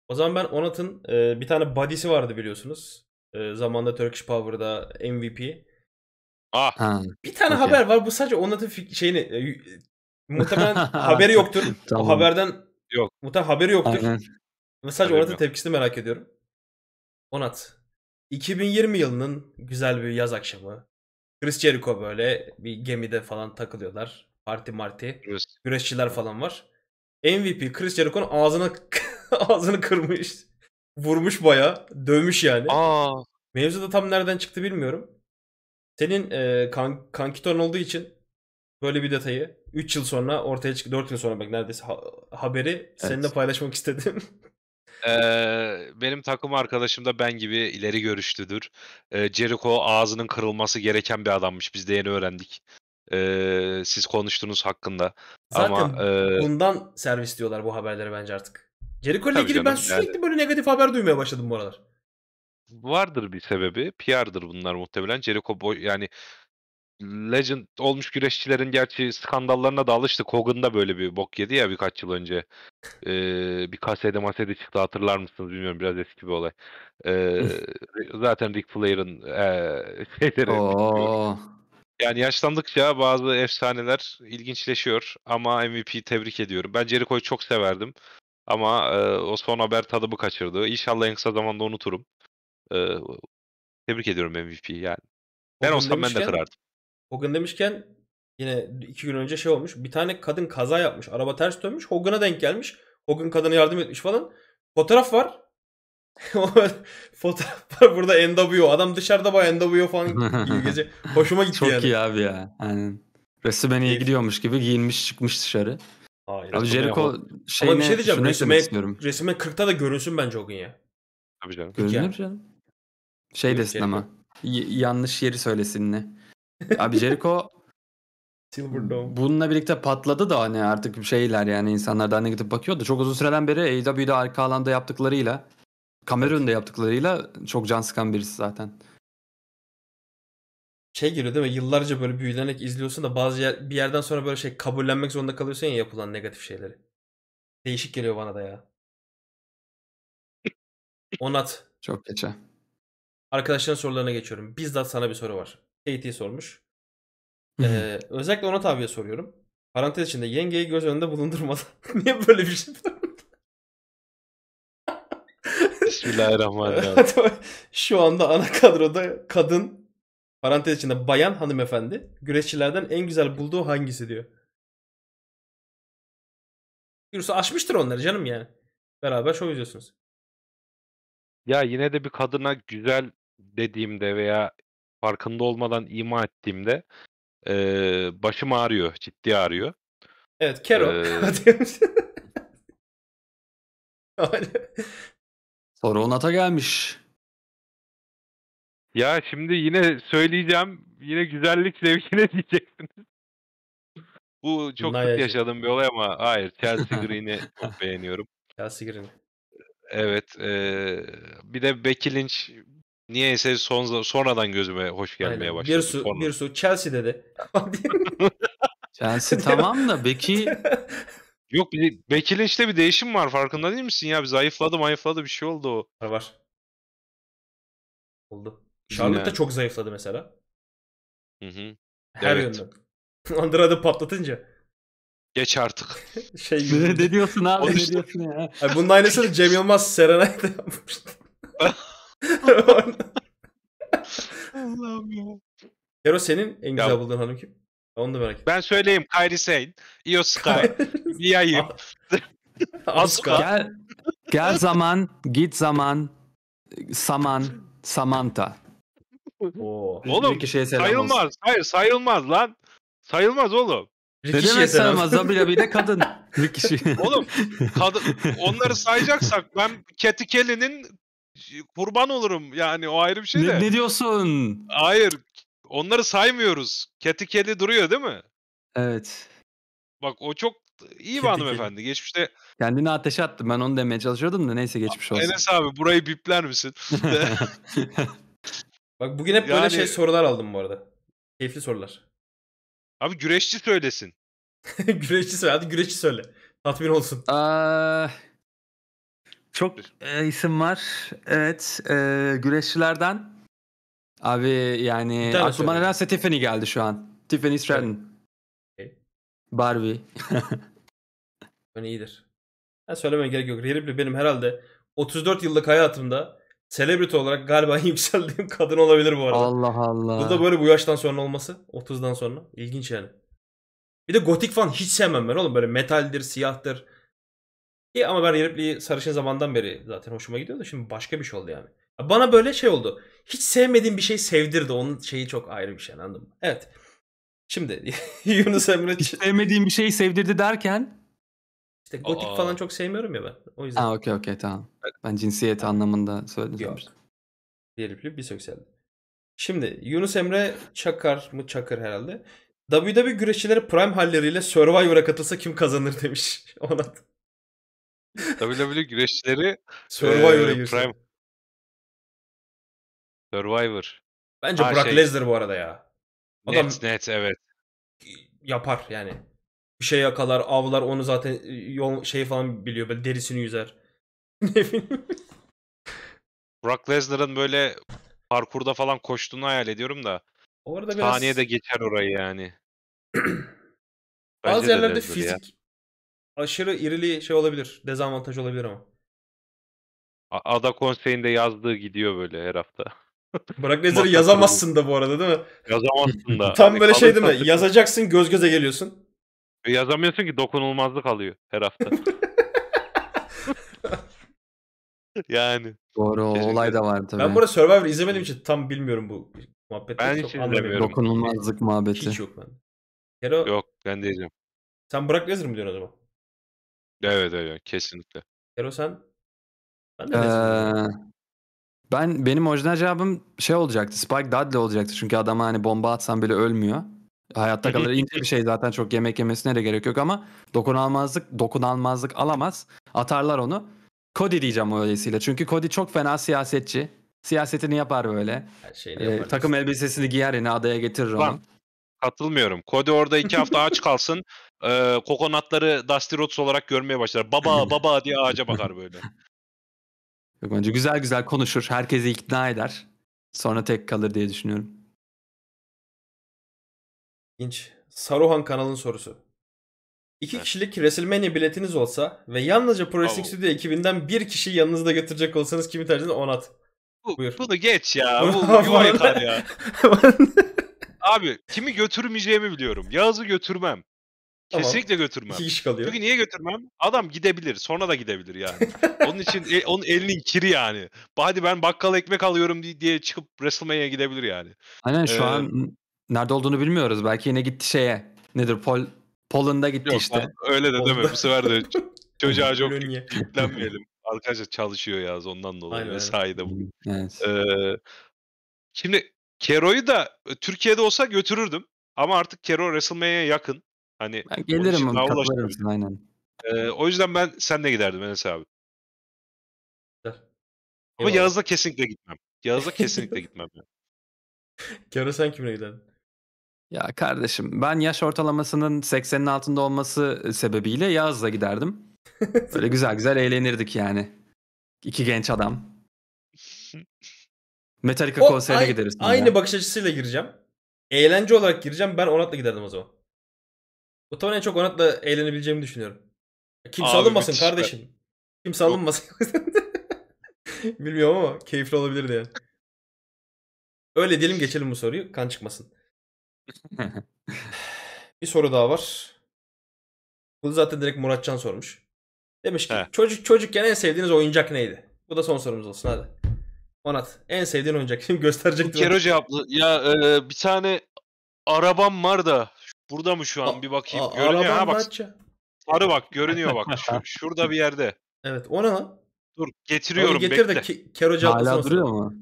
O zaman ben Onat'ın e, bir tane body'si vardı biliyorsunuz. E, zamanında Turkish Power'da MVP. Ah. bir tane okay. haber var. Bu sadece Onat'ın şeyini e, Muhtemelen haberi yoktur. tamam. O haberden yok. Muhtemelen haberi yoktur. Aynen. sadece Orat'ın tepkisini merak ediyorum. Onat. 2020 yılının güzel bir yaz akşamı. Chris Jericho böyle bir gemide falan takılıyorlar. Parti marti. Evet. Güreşçiler falan var. MVP Chris Jericho'nun ağzını ağzını kırmış. Vurmuş baya. Dövmüş yani. Aa. Mevzu da tam nereden çıktı bilmiyorum. Senin e, kan, kankiton olduğu için böyle bir detayı 3 yıl sonra ortaya çık 4 yıl sonra bak neredeyse ha- haberi evet. seninle paylaşmak istedim. Ee, benim takım arkadaşım da ben gibi ileri görüşlüdür. Ee, Jericho ağzının kırılması gereken bir adammış. Biz de yeni öğrendik. Ee, siz konuştunuz hakkında. Zaten Ama, e... bundan servis diyorlar bu haberlere bence artık. Jericho ile ilgili canım, ben sürekli yani... böyle negatif haber duymaya başladım bu aralar. Vardır bir sebebi. PR'dır bunlar muhtemelen. Jericho boy yani legend olmuş güreşçilerin gerçi skandallarına da alıştık. Hogan da böyle bir bok yedi ya birkaç yıl önce. Ee, bir kasede masede çıktı hatırlar mısınız bilmiyorum biraz eski bir olay. Ee, zaten Rick Flair'ın e, şeyleri. Yani yaşlandıkça bazı efsaneler ilginçleşiyor ama MVP'yi tebrik ediyorum. Ben Jericho'yu çok severdim ama e, o son haber tadımı kaçırdı. İnşallah en kısa zamanda unuturum. E, tebrik ediyorum MVP'yi yani. Ben olsam ben de kırardım. Hogan demişken yine iki gün önce şey olmuş. Bir tane kadın kaza yapmış. Araba ters dönmüş. Hogan'a denk gelmiş. Hogan kadına yardım etmiş falan. Fotoğraf var. Fotoğraf var burada NWO. Adam dışarıda bayağı NWO falan gece. Hoşuma gitti Çok yani. Çok iyi abi ya. Yani WrestleMania'ya gidiyormuş gibi giyinmiş çıkmış dışarı. Hayır. Abi Jericho şey Ama bir şey diyeceğim. Resime, 40'ta da görünsün bence o ya. Tabii canım. Görünür canım. Şey Görün desin Jericho. ama. yanlış yeri söylesin ne. Abi Jericho Silver Bununla birlikte patladı da hani artık şeyler yani insanlar daha negatif bakıyordu. Çok uzun süreden beri AEW'de arka alanda yaptıklarıyla Kamerun'da yaptıklarıyla çok can sıkan birisi zaten. Şey geliyor değil mi? Yıllarca böyle büyülenerek izliyorsun da bazı yer, bir yerden sonra böyle şey kabullenmek zorunda kalıyorsun ya yapılan negatif şeyleri. Değişik geliyor bana da ya. Onat. Çok geçe. Arkadaşların sorularına geçiyorum. Bizzat sana bir soru var. KT'yi sormuş. Ee, özellikle ona abiye soruyorum. Parantez içinde yengeyi göz önünde bulundurmadan. Niye böyle bir şey? Bismillahirrahmanirrahim. Şu anda ana kadroda kadın parantez içinde bayan hanımefendi güreşçilerden en güzel bulduğu hangisi diyor. Yürüsü açmıştır onları canım yani. Beraber şov izliyorsunuz. Ya yine de bir kadına güzel dediğimde veya farkında olmadan ima ettiğimde e, başım ağrıyor, ciddi ağrıyor. Evet, kero. Ee... Sonra onata gelmiş. Ya şimdi yine söyleyeceğim. Yine güzellik zevkine diyeceksiniz. Bu çok Bunlar sık yaşadığım bir olay ama hayır Chelsea Green'i çok beğeniyorum. Chelsea Green. Evet. E, bir de Becky Lynch Niyeyse son, sonradan gözüme hoş gelmeye Aynen. başladı. Bir su, Sonra. bir su Chelsea'de de. Chelsea tamam da Beki Yok bir işte bir değişim var farkında değil misin ya? Bir zayıfladı zayıfladı bir şey oldu o. Var var. Oldu. Charlotte da çok zayıfladı mesela. Hı hı. Her evet. yönden. Andrade patlatınca. Geç artık. şey ne diyorsun abi? Onun ne diyorsun ya? Abi bunun aynısını Cem Yılmaz Serenay'da yapmıştı. Allah'ım ya. Yaro senin en güzel Ya- bulduğun hanım kim? Onu da merak ettim. Ben söyleyeyim Kairi Sane, Io Sky, Mia'yı. Asuka. Gel, gel zaman, git zaman, saman, Samantha. Oo. Oğlum, Bir olsun. sayılmaz. Hayır sayılmaz lan. Sayılmaz oğlum. Ne demek sayılmaz? olsun. bir de kadın. Bir kişi. Oğlum kadın, onları sayacaksak ben Katy Kelly'nin kurban olurum yani o ayrı bir şey de. Ne, ne diyorsun? Hayır onları saymıyoruz. Keti kedi duruyor değil mi? Evet. Bak o çok iyi bir hanımefendi. Geçmişte... Kendini ateşe attı. Ben onu demeye çalışıyordum da neyse geçmiş olsun. Enes abi burayı bipler misin? Bak bugün hep böyle şey yani... şey sorular aldım bu arada. Keyifli sorular. Abi güreşçi söylesin. güreşçi söyle. Hadi güreşçi söyle. Tatmin olsun. Aa, çok e, isim var. Evet. E, güreşçilerden. Abi yani aklıma söyle. nedense Tiffany geldi şu an. Tiffany Stratton. Okay. Şey. Barbie. ben iyidir. Ben söylemeye gerek yok. Ripley benim herhalde 34 yıllık hayatımda celebrity olarak galiba yükseldiğim kadın olabilir bu arada. Allah Allah. Bu da böyle bu yaştan sonra olması. 30'dan sonra. İlginç yani. Bir de gotik falan hiç sevmem ben oğlum. Böyle metaldir, siyahtır. İyi ama ben Ripley'i sarışın zamandan beri zaten hoşuma gidiyordu. Şimdi başka bir şey oldu yani. Bana böyle şey oldu. Hiç sevmediğim bir şey sevdirdi. Onun şeyi çok ayrı bir şey anladın mı? Evet. Şimdi Yunus Emre... Hiç sevmediğim bir şeyi sevdirdi derken... İşte gotik Aa. falan çok sevmiyorum ya ben. O yüzden. Ha okey okey tamam. Ben cinsiyet anlamında söyledim. Yok. Diğer bir sökseldi. Şimdi Yunus Emre Çakar mı Çakır herhalde. WWE güreşçileri prime halleriyle Survivor'a katılsa kim kazanır demiş. Ona WWE güreşçileri Survivor'a eee, Prime Survivor. Bence Ha, Brock şey. Lesnar bu arada ya. Adam Net net evet. yapar yani. Bir şey yakalar, avlar onu zaten yol şey falan biliyor. Böyle derisini yüzer. ne bileyim. Brock Lesnar'ın böyle parkurda falan koştuğunu hayal ediyorum da Orada biraz Saniye de geçer orayı yani. Bence bazı yerlerde Lesnar ya. fizik aşırı irili şey olabilir. Dezavantaj olabilir ama. Ada Konseyi'nde yazdığı gidiyor böyle her hafta. Bırak Lesnar'ı yazamazsın da bu arada değil mi? Yazamazsın da. Tam böyle hani şey değil mi? Yazacaksın göz göze geliyorsun. E, yazamıyorsun ki dokunulmazlık alıyor her hafta. yani. Doğru o olay da var tabii. Ben burada Survivor izlemediğim için tam bilmiyorum bu muhabbeti. Ben hiç izlemiyorum. Dokunulmazlık muhabbeti. Hiç yok ben. Kero, Yok ben diyeceğim. Sen Burak Lezer mi diyorsun o Evet, evet, kesinlikle. Kero sen? Ben de Lazy ben benim orijinal cevabım şey olacaktı. Spike Dudley olacaktı. Çünkü adama hani bomba atsan bile ölmüyor. Hayatta kalır. ince bir şey zaten çok yemek yemesine de gerek yok ama dokunulmazlık dokunulmazlık alamaz. Atarlar onu. Cody diyeceğim öyleyse. Çünkü Cody çok fena siyasetçi. Siyasetini yapar böyle. Ee, takım diyorsun. elbisesini giyer yine adaya getirir Ulan onu. katılmıyorum. Cody orada iki hafta aç kalsın e, kokonatları Dusty Rhodes olarak görmeye başlar. Baba baba diye ağaca bakar böyle. Yok, bence güzel güzel konuşur. Herkesi ikna eder. Sonra tek kalır diye düşünüyorum. İnç. Saruhan kanalın sorusu. İki evet. kişilik WrestleMania biletiniz olsa ve yalnızca Pro Wrestling Studio ekibinden bir kişiyi yanınızda götürecek olsanız kimi tercih edin? Onat. Bu, Buyur. Bunu geç ya. Bu yuva yıkar ya. Abi kimi götürmeyeceğimi biliyorum. Yağız'ı götürmem. Tamam. Kesinlikle götürmem. İki kişi kalıyor. Çünkü niye götürmem? Adam gidebilir. Sonra da gidebilir yani. onun için e, onun elinin kiri yani. Hadi ben bakkal ekmek alıyorum diye, çıkıp WrestleMania'ya gidebilir yani. Aynen şu ee, an nerede olduğunu bilmiyoruz. Belki yine gitti şeye. Nedir? Pol Polon'da gitti yok, işte. öyle de değil mi? Bu sefer de çocuğa çok yüklenmeyelim. Arkadaşlar çalışıyor yaz ondan dolayı. Aynen. Mesai de bugün. Evet. Ee, şimdi Kero'yu da Türkiye'de olsa götürürdüm. Ama artık Kero WrestleMania'ya yakın. Hani ben gelirim ama katılırım aynen. Ee, o yüzden ben senle giderdim Enes abi. Ama Eyvallah. Yağız'la kesinlikle gitmem. Yağız'la kesinlikle gitmem. Yani. sen kimle giderdin? Ya kardeşim ben yaş ortalamasının 80'in altında olması ıı, sebebiyle Yağız'la giderdim. Böyle güzel güzel eğlenirdik yani. İki genç adam. Metallica O konserine ay- gideriz. sonra. Aynı bakış açısıyla gireceğim. Eğlence olarak gireceğim. Ben Onat'la giderdim o zaman. Bu en çok Onat'la eğlenebileceğimi düşünüyorum. Kimse Abi, alınmasın müthiş be. kardeşim. Kimse alınmasın. Bilmiyorum ama keyifli olabilirdi yani. Öyle diyelim geçelim bu soruyu. Kan çıkmasın. bir soru daha var. Bunu zaten direkt Muratcan sormuş. Demiş ki He. çocuk çocukken en sevdiğiniz oyuncak neydi? Bu da son sorumuz olsun hadi. Onat en sevdiğin oyuncak. kim gösterecek. Kero cevaplı. Ya e, bir tane arabam var da Burada mı şu an? Bir bakayım. A- görünüyor ha bak. arı bak görünüyor bak. Şu, şurada bir yerde. Evet o ne Dur getiriyorum getir bekle. de Ke- Kero Hala duruyor mu?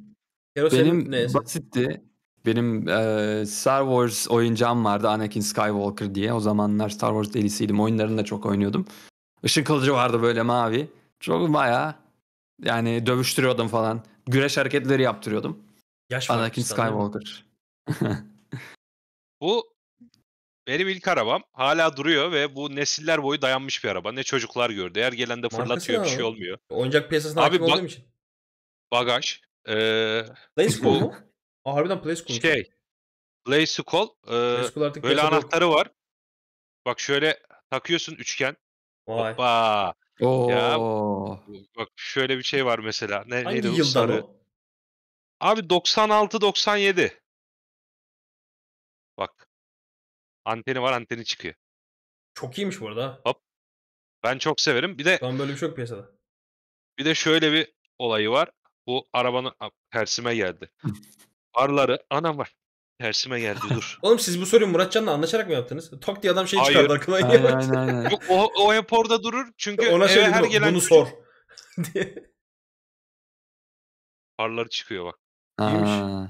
Kero Benim ne? basitti. Benim e, Star Wars oyuncağım vardı Anakin Skywalker diye. O zamanlar Star Wars delisiydim. Oyunlarını da çok oynuyordum. Işık kılıcı vardı böyle mavi. Çok baya yani dövüştürüyordum falan. Güreş hareketleri yaptırıyordum. Yaş Anakin Skywalker. Bu benim ilk arabam hala duruyor ve bu nesiller boyu dayanmış bir araba. Ne çocuklar gördü. Her gelen de fırlatıyor Markası bir şey olmuyor. Oyuncak piyasasına Abi, hakim olduğum için. Bagaj. Ee, Play School mu? Aa, harbiden Play School. Şey. Play School. E, Play School artık böyle anahtarı yok. var. Bak şöyle takıyorsun üçgen. Vay. Hoppa. Oo. Ya, bak şöyle bir şey var mesela. Ne, Hangi yıldan sarı? o? Abi 96-97. Anteni var anteni çıkıyor. Çok iyiymiş bu arada. Hop. Ben çok severim. Bir de Tam böyle bir şey yok piyasada. bir de şöyle bir olayı var. Bu arabanın tersime geldi. Farları anam var. Tersime geldi dur. Oğlum siz bu soruyu Muratcan'la anlaşarak mı yaptınız? Tok diye adam şey Hayır. çıkardı arkadan. Aynen aynen. Yok, o, o hep orada durur. Çünkü Ona eve şey her gelen bunu çocuk sor. farları çıkıyor bak. Aa.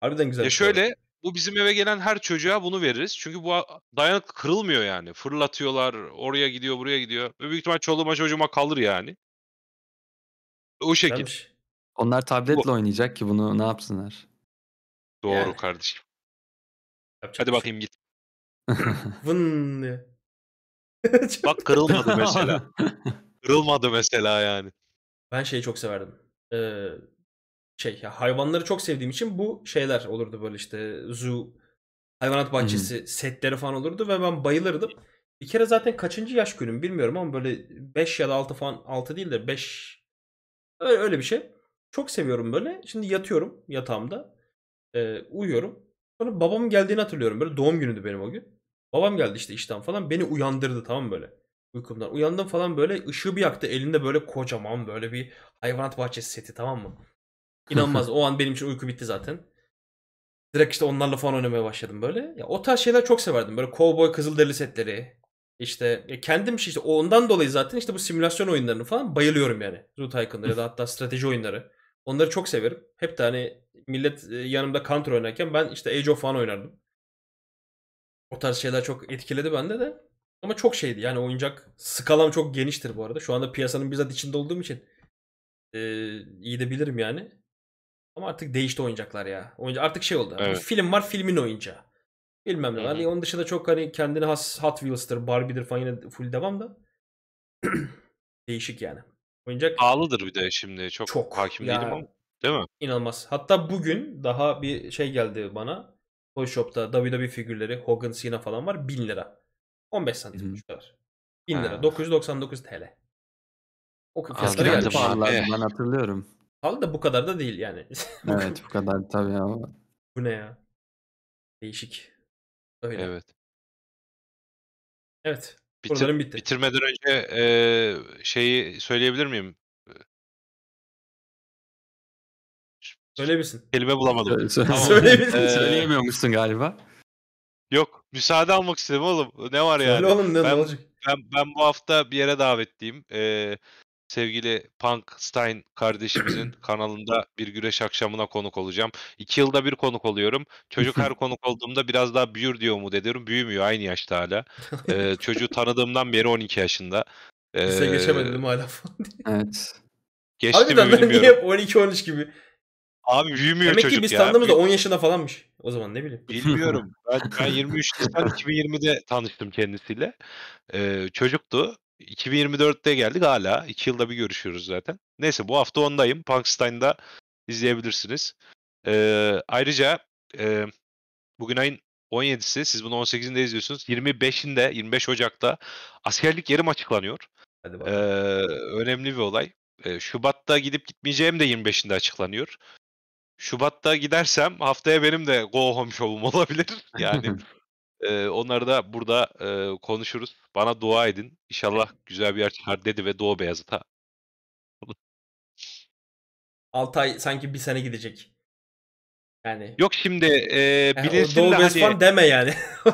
Harbiden güzel. Ya bir soru. Şey şöyle bu bizim eve gelen her çocuğa bunu veririz. Çünkü bu dayanıklı kırılmıyor yani. Fırlatıyorlar, oraya gidiyor, buraya gidiyor. Ve büyük ihtimal çoluğuma çocuğuma kalır yani. O şekil. Onlar tabletle bu... oynayacak ki bunu ne yapsınlar? Doğru yani. kardeşim. Yapacak Hadi şey bakayım git. Vın diye. Bak kırılmadı mesela. kırılmadı mesela yani. Ben şeyi çok severdim. Ee, şey ya hayvanları çok sevdiğim için bu şeyler olurdu böyle işte zoo hayvanat bahçesi hmm. setleri falan olurdu ve ben bayılırdım. Bir kere zaten kaçıncı yaş günüm bilmiyorum ama böyle 5 ya da 6 falan 6 değil de 5 öyle, öyle bir şey. Çok seviyorum böyle. Şimdi yatıyorum yatağımda. E, uyuyorum. Sonra babamın geldiğini hatırlıyorum. Böyle doğum günüydü benim o gün. Babam geldi işte işten falan. Beni uyandırdı tamam böyle. Uykumdan. Uyandım falan böyle. ışığı bir yaktı. Elinde böyle kocaman böyle bir hayvanat bahçesi seti tamam mı? İnanılmaz. o an benim için uyku bitti zaten. Direkt işte onlarla falan oynamaya başladım böyle. Ya o tarz şeyler çok severdim. Böyle cowboy kızılderili setleri. İşte kendim işte ondan dolayı zaten işte bu simülasyon oyunlarını falan bayılıyorum yani. Zoo Tycoon'ları ya da hatta strateji oyunları. Onları çok severim. Hep de hani millet e, yanımda Counter oynarken ben işte Age of falan oynardım. O tarz şeyler çok etkiledi bende de. Ama çok şeydi yani oyuncak skalam çok geniştir bu arada. Şu anda piyasanın bizzat içinde olduğum için e, iyi de bilirim yani. Ama artık değişti oyuncaklar ya. Oyunca artık şey oldu. Evet. Film var filmin oyuncağı. Bilmem ne. Hani onun dışında çok hani kendine has Hot Wheels'tır, Barbie'dir falan yine full devam da. Değişik yani. Oyuncak pahalıdır bir de şimdi. Çok, çok. hakim yani, değilim ama. Değil mi? İnanılmaz. Hatta bugün daha bir şey geldi bana. Toy Shop'ta WWE figürleri Hogan Cena falan var. 1000 lira. 15 santim şu kadar. 1000 lira. Ha. 999 TL. O fiyatları geldi. Pahalılar, eh. ben hatırlıyorum. Pahalı da bu kadar da değil yani. Evet bu kadar tabii ama. Bu ne ya? Değişik. Öyle. Evet. Evet. Bitir, Sorularım bitti. bitirmeden önce eee, şeyi söyleyebilir miyim? Söyleyebilirsin. Kelime bulamadım. Söyle- söyle- Tamam. Söyleyemiyormuşsun galiba. Yok, müsaade almak istedim oğlum. Ne var yani? Öyle oğlum ne Ben- olacak? Ben ben bu hafta bir yere davetliyim. Ee, sevgili Punk Stein kardeşimizin kanalında bir güreş akşamına konuk olacağım. İki yılda bir konuk oluyorum. Çocuk her konuk olduğumda biraz daha büyür diyor mu? ediyorum. Büyümüyor aynı yaşta hala. Ee, çocuğu tanıdığımdan beri 12 yaşında. Ee, Lise geçemedim hala falan Evet. Geçti Harbiden mi ben niye bilmiyorum. 12-13 gibi. Abi büyümüyor Demek çocuk ki biz tanıdığımızda 10 yaşında falanmış. O zaman ne bileyim. Bilmiyorum. Ben, ben 23 Nisan 2020'de tanıştım kendisiyle. Ee, çocuktu. 2024'te geldik hala. 2 yılda bir görüşüyoruz zaten. Neyse bu hafta ondayım. Punkstein'da izleyebilirsiniz. Ee, ayrıca e, bugün ayın 17'si siz bunu 18'inde izliyorsunuz. 25'inde 25 Ocak'ta askerlik yerim açıklanıyor. Hadi ee, önemli bir olay. Ee, Şubat'ta gidip gitmeyeceğim de 25'inde açıklanıyor. Şubat'ta gidersem haftaya benim de go home show'um olabilir. Yani Ee, onları da burada e, konuşuruz. Bana dua edin. İnşallah güzel bir yer çıkar dedi ve Doğu Beyazıt'a. Altay sanki bir sene gidecek. Yani. Yok şimdi e, bilinsin de hani. deme yani.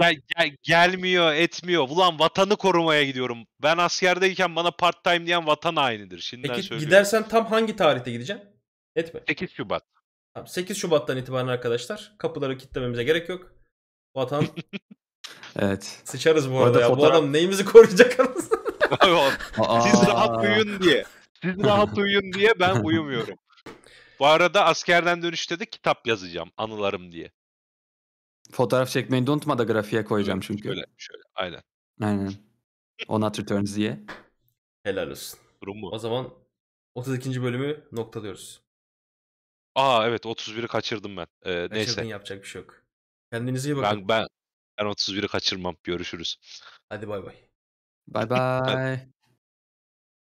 ya, gel, gelmiyor etmiyor. Ulan vatanı korumaya gidiyorum. Ben askerdeyken bana part time diyen vatan hainidir. Şimdiden Peki söylüyorum. gidersen tam hangi tarihte gideceksin? Etme. 8 Şubat. 8 Şubat'tan itibaren arkadaşlar kapıları kilitlememize gerek yok. Vatan. evet. Sıçarız bu arada, arada ya. Fotoğraf... Bu adam neyimizi koruyacak anasını? Siz rahat uyuyun diye. Siz rahat uyuyun diye ben uyumuyorum. Bu arada askerden dönüşte de kitap yazacağım anılarım diye. Fotoğraf çekmeyi de unutma da grafiğe koyacağım çünkü. Şöyle şöyle aynen. Aynen. On At Returns diye. Helal olsun. Durum mu? O zaman 32. bölümü noktalıyoruz. Aa evet 31'i kaçırdım ben. Ee, Kaçırdın neyse. yapacak bir şey yok. Kendinize iyi bakın. Ben ben ben 31'i kaçırmam. Görüşürüz. Hadi bay bay. Bay bay.